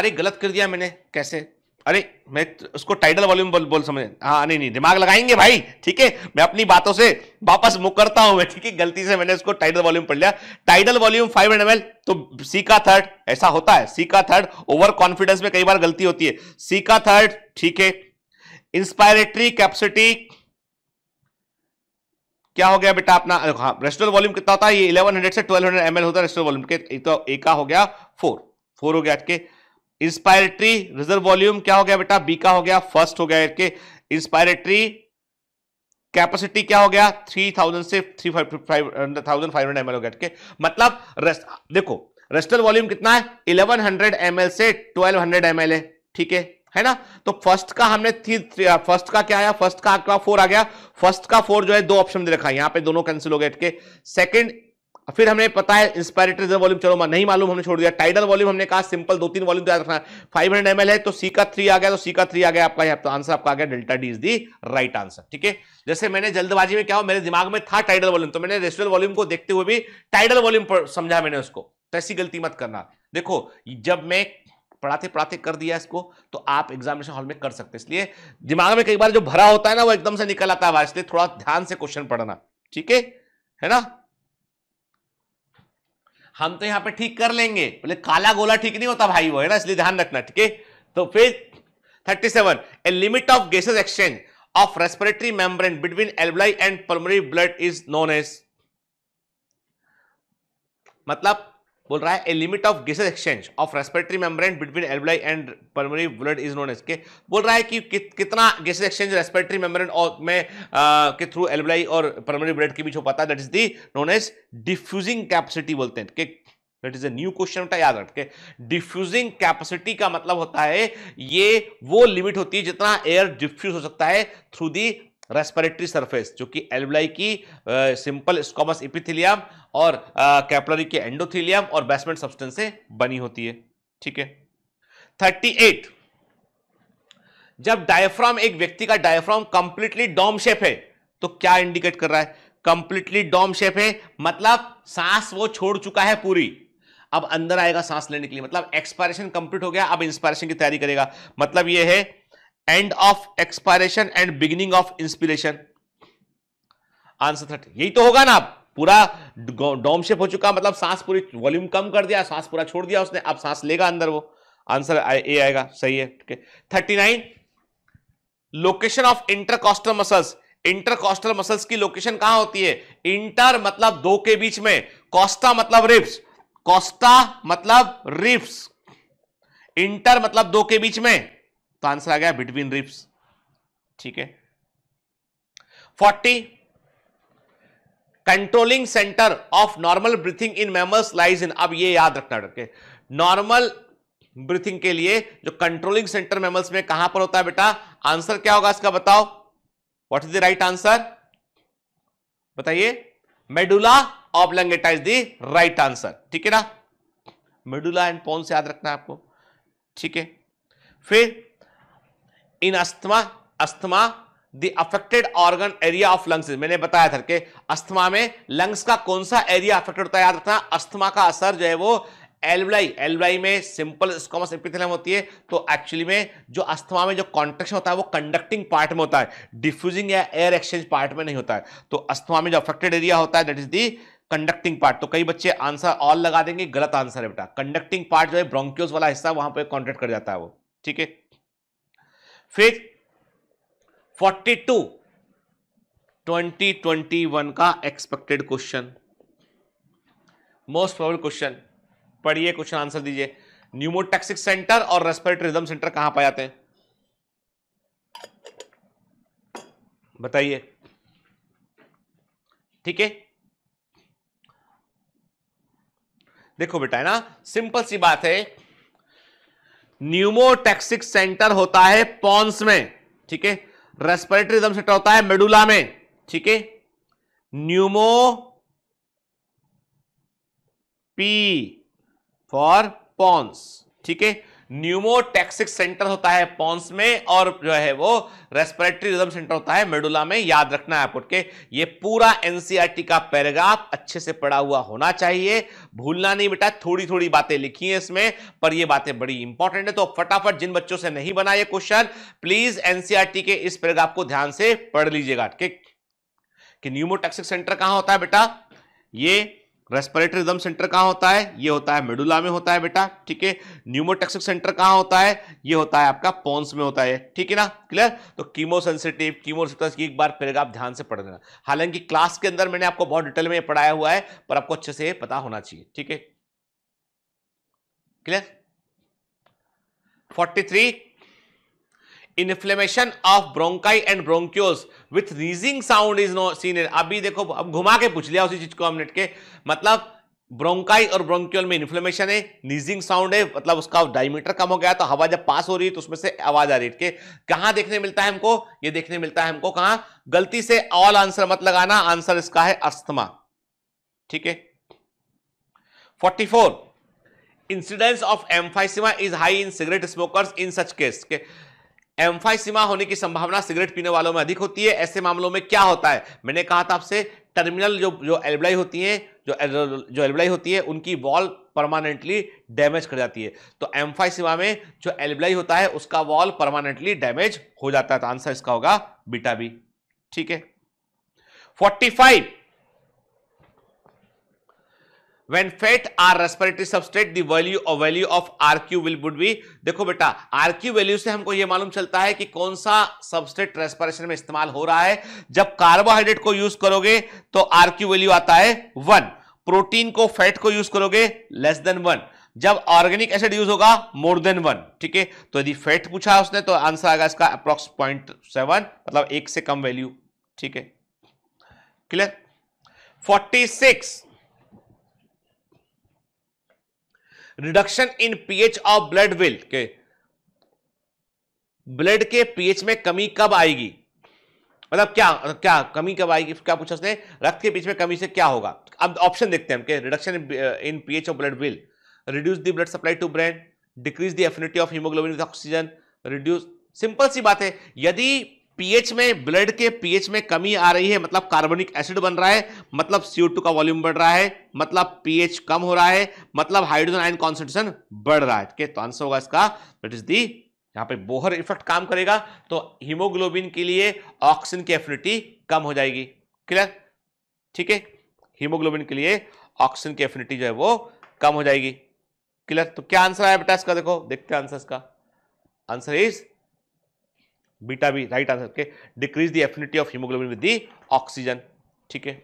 अरे गलत कर दिया मैंने कैसे अरे मैं तो उसको टाइटल वॉल्यूम बोल बोल समझ हाँ नहीं नहीं दिमाग लगाएंगे भाई ठीक है मैं अपनी बातों से वापस मुकरता हूं मैं ठीक है गलती से मैंने उसको टाइटल वॉल्यूम पढ़ लिया tidal volume five M L तो सी का थर्ड ऐसा होता है सी का थर्ड ओवर कॉन्फिडेंस में कई बार गलती होती है सी का थर्ड ठीक है इंस्पायरेटरी कैपेसिटी क्या हो गया बेटा अपना हाँ रेस्टोर वॉल्यूम कितना होता है ये 1100 से 1200 हंड्रेड होता है रेस्टोरल वॉल्यूम के तो एक का हो गया फोर फोर हो गया इंस्पायरेटरी रिजर्व वॉल्यूम क्या हो गया बेटा बी का हो गया फर्स्ट हो गया इसके इंस्पायरेटरी कैपेसिटी क्या हो गया थ्री थाउजेंड से three thousand five hundred M हो गया इसके मतलब रेस्ट देखो रेस्टोरल वॉल्यूम कितना है इलेवन हंड्रेड एम से ट्वेल्व हंड्रेड एम है ठीक है है ना तो फर्स्ट का हमने थ्री फर्स्ट uh, का क्या आया फर्स्ट का आपका फोर आ गया फर्स्ट का फोर जो है दो ऑप्शन दे रखा है यहां पे दोनों कैंसिल हो गए के सेकंड फिर हमने पता है इंस्पायरेटर वॉल्यूम चलो मैं नहीं मालूम हमने छोड़ दिया टाइडल वॉल्यूम हमने कहा सिंपल दो तीन वॉल्यूम तो याद रखना फाइव हंड्रेड एम है तो सी का थ्री आ गया तो सी का थ्री आ गया आपका यहाँ तो आंसर आपका आ गया delta D is the right answer ठीक है जैसे मैंने जल्दबाजी में क्या हो मेरे दिमाग में था टाइडल वॉल्यूम तो मैंने रेस्टोरल वॉल्यूम को देखते हुए भी टाइडल वॉल्यूम समझा मैंने उसको तो ऐसी गलती मत करना देखो जब मैं पढ़ाते पढ़ाते कर दिया इसको तो आप एग्जामिनेशन हॉल में कर सकते हैं इसलिए दिमाग में कई बार जो भरा होता है ना वो एकदम से निकल आता है इसलिए थोड़ा ध्यान से क्वेश्चन पढ़ना ठीक है है ना हम तो यहां पे ठीक कर लेंगे बोले काला गोला ठीक नहीं होता भाई वो है ना इसलिए ध्यान रखना ठीक है तो फिर thirty seven a limit of gases exchange of respiratory membrane between एल्बलाई and pulmonary blood is known as मतलब बोल रहा है a limit of gases exchange of respiratory membrane between एल्बुलाई and pulmonary blood is known as के बोल रहा है कि, कि कितना गैसेज एक्सचेंज रेस्पिरेटरी मेम्ब्रेन और में आ, के थ्रू एल्बुलाई और पल्मोनरी ब्लड के बीच हो पाता है that is the known as diffusing capacity बोलते हैं कि that is a new question होता है याद रखे डिफ्यूजिंग कैपेसिटी का मतलब होता है ये वो लिमिट होती है जितना एयर डिफ्यूज हो सकता है थ्रू दी रेस्पिरेटरी सरफेस जो कि एल्बलाई की सिंपल स्कॉमस इपिथिलियम और कैपलरी के एंडोथिलियम और बेसमेंट सब्सटेंस से बनी होती है ठीक है 38 जब डायफ्राम एक व्यक्ति का डायफ्राम कंप्लीटली डॉम शेप है तो क्या इंडिकेट कर रहा है कंप्लीटली डॉम शेप है मतलब सांस वो छोड़ चुका है पूरी अब अंदर आएगा सांस लेने के लिए मतलब एक्सपायरेशन कंप्लीट हो गया अब इंस्पायरेशन की तैयारी करेगा मतलब ये है end of expiration and beginning of inspiration answer thirty यही तो होगा ना आप पूरा डोम शेप हो चुका मतलब सांस पूरी वॉल्यूम कम कर दिया सांस पूरा छोड़ दिया उसने अब सांस लेगा अंदर वो आंसर ए आएगा सही है ठीक है thirty nine location of intercostal muscles intercostal muscles की लोकेशन कहां होती है इंटर मतलब दो के बीच में कॉस्टा मतलब रिप्स कॉस्टा मतलब रिप्स इंटर मतलब दो के बीच में तो आंसर आ गया बिटवीन रिप्स ठीक है forty controlling centre of normal breathing in mammals lies in अब ये याद रखना के नॉर्मल ब्रीथिंग के लिए जो कंट्रोलिंग सेंटर मेमल्स में कहां पर होता है बेटा आंसर क्या होगा इसका बताओ what is the right answer बताइए medulla oblongata is the right answer ठीक है ना मेडुला एंड पोन्स याद रखना है आपको ठीक है फिर in asthma asthma affected organ area of lungs मैंने बताया था कि अस्थमा में लंग्स का कौन सा एरिया अफेक्टेड होता है याद रखना अस्थमा का असर जो है वो एलवलाई एलवलाई में सिंपल स्कॉमस एपिथेलम होती है तो एक्चुअली में जो अस्थमा में जो कॉन्ट्रेक्शन होता है वो कंडक्टिंग पार्ट में होता है डिफ्यूजिंग या एयर एक्सचेंज पार्ट में नहीं होता है तो अस्थमा में जो अफेक्टेड एरिया होता है that is the conducting part तो कई बच्चे आंसर ऑल लगा देंगे गलत आंसर है बेटा कंडक्टिंग पार्ट जो है ब्रोंक्योस वाला हिस्सा वहां पर कॉन्ट्रेक्ट कर जाता है वो ठीक है फिर 42 2021 का expected question most probable question पढ़िए क्वेश्चन आंसर दीजिए न्यूमोटैक्सिक सेंटर और रेस्पिरेटरी रिदम सेंटर कहां पाए जाते हैं बताइए ठीक है देखो बेटा है ना सिंपल सी बात है न्यूमोटेक्सिक सेंटर होता है पॉन्स में ठीक है रेस्पिरेटरी दम सेंटर होता है मेडुला में ठीक है न्यूमो पी फॉर पॉन्स ठीक है न्यूमोटैक्सिक सेंटर होता है पॉन्स में और जो है वो रेस्पिरेटरी रिदम सेंटर होता है मेडुला में याद रखना है आपको ये पूरा एनसीईआरटी e का पैराग्राफ अच्छे से पढ़ा हुआ होना चाहिए भूलना नहीं बेटा थोड़ी थोड़ी बातें लिखी हैं इसमें पर ये बातें बड़ी इंपॉर्टेंट है तो फटाफट जिन बच्चों से नहीं बना ये क्वेश्चन प्लीज एनसीआरटी के इस पैराग्राफ को ध्यान से पढ़ लीजिएगा ठीक कि न्यूमोटैक्सिक सेंटर कहां होता है बेटा ये रेस्पिरेटरी रिदम सेंटर कहाँ होता है ये होता है मेडुला में होता है बेटा ठीक है न्यूमोटेक्सिक सेंटर कहाँ होता है ये होता है आपका पोन्स में होता है ठीक है ना क्लियर तो कीमो सेंसिटिव कीमो की एक बार फिर आप ध्यान से पढ़ देना हालांकि क्लास के अंदर मैंने आपको बहुत डिटेल में पढ़ाया हुआ है पर आपको अच्छे से पता होना चाहिए ठीक है clear forty inflammation of bronchi and bronchioles with wheezing sound is known as अभी देखो अब घुमा के पूछ लिया उसी चीज को हम नेट के मतलब ब्रोंकाई और ब्रोंक्योल में इन्फ्लेमेशन है नीजिंग साउंड है मतलब उसका डायमीटर कम हो गया तो हवा जब पास हो रही है तो उसमें से आवाज आ रही है कहां देखने मिलता है हमको ये देखने मिलता है हमको कहां गलती से ऑल आंसर मत लगाना आंसर इसका है अस्थमा ठीक है 44 incidence of emphysema is high in cigarette smokers in such case के एम्फाइसिमा होने की संभावना सिगरेट पीने वालों में अधिक होती है ऐसे मामलों में क्या होता है मैंने कहा था आपसे टर्मिनल जो जो एल्बलाई होती है जो जो एल्बलाई होती है उनकी वॉल परमानेंटली डैमेज कर जाती है तो एम्फाइसिमा में जो एल्बलाई होता है उसका वॉल परमानेंटली डैमेज हो जाता है तो आंसर इसका होगा बीटा बी ठीक है forty five when fat are respiratory substrate the value or value of rq will would be देखो बेटा rq वैल्यू से हमको ये मालूम चलता है कि कौन सा सबस्ट्रेट रेस्पिरेशन में इस्तेमाल हो रहा है जब कार्बोहाइड्रेट को यूज करोगे तो rq वैल्यू आता है वन प्रोटीन को फैट को यूज करोगे लेस देन वन जब ऑर्गेनिक एसिड यूज होगा मोर देन वन ठीक है तो यदि फैट पूछा उसने तो आंसर आएगा इसका अप्रोक्स पॉइंट सेवन मतलब एक से कम वैल्यू ठीक है clear forty six reduction in pH of blood will के ब्लड के पीएच में कमी कब आएगी मतलब क्या मतलब क्या कमी कब आएगी क्या पूछा उसने रक्त के पीएच में कमी से क्या होगा अब ऑप्शन देखते हैं हम के reduction in pH of blood will reduce the blood supply to brain decrease the affinity of haemoglobin with oxygen reduce simple सी बात है यदि पीएच में ब्लड के पीएच में कमी आ रही है मतलब कार्बनिक एसिड बन रहा है मतलब टू का वॉल्यूम बढ़ रहा है मतलब पीएच कम हो रहा है मतलब हाइड्रोजन आयन कॉन्सेंट्रेशन बढ़ रहा है ठीक है तो आंसर होगा इसका दट इज दी यहां पे बोहर इफेक्ट काम करेगा तो हीमोग्लोबिन के लिए ऑक्सीजन की एफिनिटी कम हो जाएगी क्लियर ठीक है हीमोग्लोबिन के लिए ऑक्सीजन की एफिनिटी जो है वो कम हो जाएगी क्लियर तो क्या आंसर आया बेटा इसका देखो देखते आंसर इसका आंसर इज बीटा भी राइट आंसर के decrease the affinity of haemoglobin with the oxygen ठीक है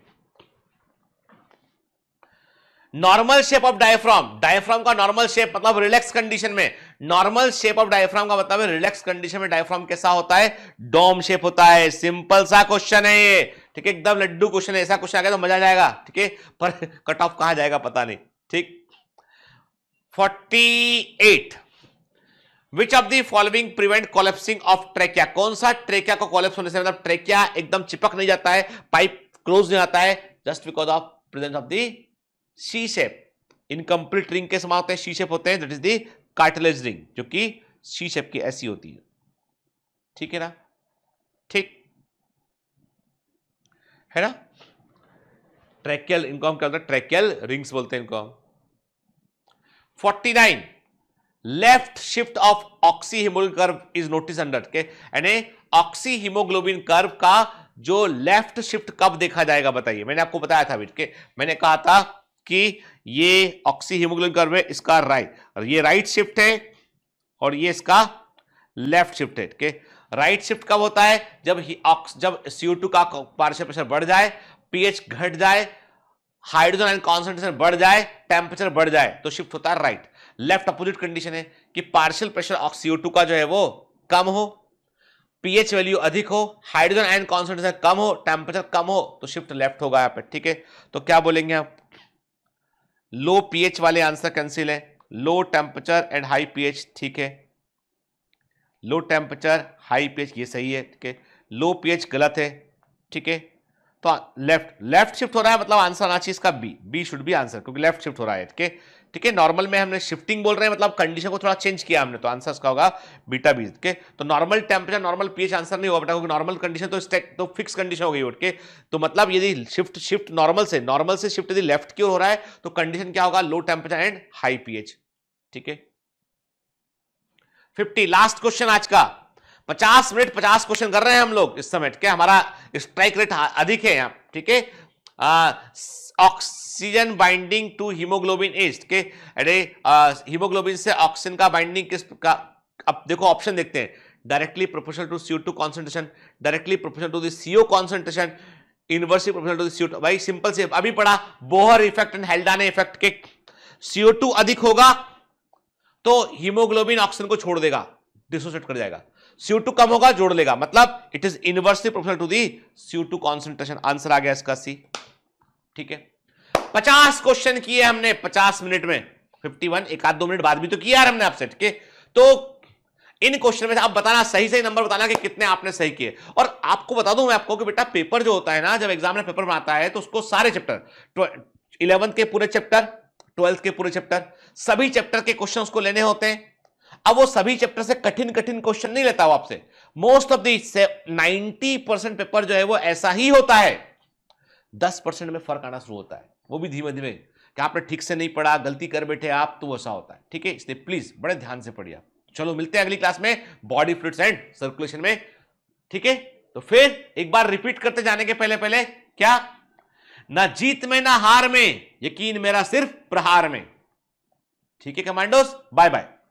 normal shape of diaphragm diaphragm का नॉर्मल शेप मतलब रिलैक्स कंडीशन में नॉर्मल शेप ऑफ डायफ्राम का मतलब रिलैक्स कंडीशन में डायफ्राम कैसा होता है डोम शेप होता है सिंपल सा क्वेश्चन है ये ठीक है एकदम लड्डू क्वेश्चन है ऐसा क्वेश्चन आ गया तो मजा आ जाएगा ठीक है पर कट ऑफ कहा जाएगा पता नहीं ठीक at which of the following prevent collapsing of trachea कौन सा ट्रेकिया को कोलेप्स होने से मतलब ट्रेकिया एकदम चिपक नहीं जाता है पाइप क्लोज नहीं आता है just because of presence of the C shape incomplete ring के समान होते हैं सी शेप होते हैं that is the cartilage ring जो कि सी शेप की ऐसी होती है ठीक है ना ठीक है ना ट्रैकियल इनको हम क्या बोलते हैं ट्रैकियल रिंग्स बोलते हैं इनको हम forty nine left shift of oxyhemoglobin curve is noticed under के यानी ऑक्सीहीमोग्लोबिन कर्व का जो लेफ्ट शिफ्ट कब देखा जाएगा बताइए मैंने आपको बताया था के मैंने कहा था कि ये हिमोग्लोबिन कर्व है इसका राइट और ये राइट शिफ्ट है और ये इसका लेफ्ट शिफ्ट है के राइट शिफ्ट कब होता है जब जब टू का पार्शियल प्रेशर बढ़ जाए पीएच घट जाए हाइड्रोजन आयन कॉन्सेंट्रेशन बढ़ जाए टेम्परेचर बढ़ जाए तो शिफ्ट होता है राइट लेफ्ट अपोजिट कंडीशन है कि पार्शियल प्रेशर ऑक्सीओ का जो है वो कम हो पीएच वैल्यू अधिक हो हाइड्रोजन आयन कॉन्सेंट्रेशन कम हो टेम्परेचर कम हो तो शिफ्ट लेफ्ट होगा यहां पे ठीक है तो क्या बोलेंगे आप लो पीएच वाले आंसर कैंसिल है low temperature and high pH ठीक है लो टेम्परेचर हाई पीएच ये सही है ठीक है लो पीएच गलत है ठीक है तो लेफ्ट लेफ्ट शिफ्ट हो रहा है मतलब आंसर आना चाहिए इसका B B should be answer क्योंकि लेफ्ट शिफ्ट हो रहा है ठीक है ठीक है नॉर्मल में हमने शिफ्टिंग बोल रहे हैं मतलब कंडीशन को थोड़ा चेंज किया हमने तो आंसर इसका होगा बीटा बीज के तो normal temperature normal pH answer नहीं होगा बेटा क्योंकि नॉर्मल कंडीशन तो स्टेक तो फिक्स कंडीशन हो गई उठ के तो मतलब यदि शिफ्ट शिफ्ट नॉर्मल से नॉर्मल से शिफ्ट यदि लेफ्ट की ओर हो रहा है तो कंडीशन क्या होगा low temperature and high pH ठीक है फिफ्टी लास्ट क्वेश्चन आज का पचास मिनट पचास क्वेश्चन कर रहे हैं हम लोग इस समय ठीक है हमारा स्ट्राइक रेट अधिक है यहाँ ठीक है oxygen binding to haemoglobin is के अरे हीमोग्लोबिन से ऑक्सीजन का बाइंडिंग किस का अब देखो ऑप्शन देखते हैं directly proportional to CO two concentration directly proportional to दीओ कॉन्सेंट्रेशन इनवर्सिव प्रोफेशनल टू दीओ भाई सिंपल से अभी पढ़ा Bohr effect and Haldane effect के सीओ अधिक होगा तो हीमोग्लोबिन ऑक्सीजन को छोड़ देगा डिसोसिएट कर जाएगा CO2 कम होगा जोड़ लेगा मतलब it is inversely proportional to the CO2 two concentration answer आ गया इसका सी ठीक है पचास क्वेश्चन किए हमने पचास मिनट में फिफ्टी वन एक आध दो मिनट बाद भी तो किया हमने आपसे ठीक है तो इन क्वेश्चन में आप बताना सही सही नंबर बताना कि कितने आपने सही किए और आपको बता दूं मैं आपको कि बेटा पेपर जो होता है ना जब एग्जाम में पेपर बनाता है तो उसको सारे चैप्टर इलेवंथ के पूरे चैप्टर ट्वेल्थ के पूरे चैप्टर सभी चैप्टर के क्वेश्चन उसको लेने होते हैं अब वो सभी चैप्टर से कठिन कठिन क्वेश्चन नहीं लेता वो आपसे most of the ninety paper जो है वो ऐसा ही होता है दस में फर्क आना शुरू होता है वो भी धीमे धीमे कि आपने ठीक से नहीं पढ़ा गलती कर बैठे आप तो वैसा होता है ठीक है इसलिए प्लीज बड़े ध्यान से पढ़िए आप चलो मिलते हैं अगली क्लास में बॉडी फ्लूड्स एंड सर्कुलेशन में ठीक है तो फिर एक बार रिपीट करते जाने के पहले पहले क्या ना जीत में ना हार में यकीन मेरा सिर्फ प्रहार में ठीक है कमांडोस बाय बाय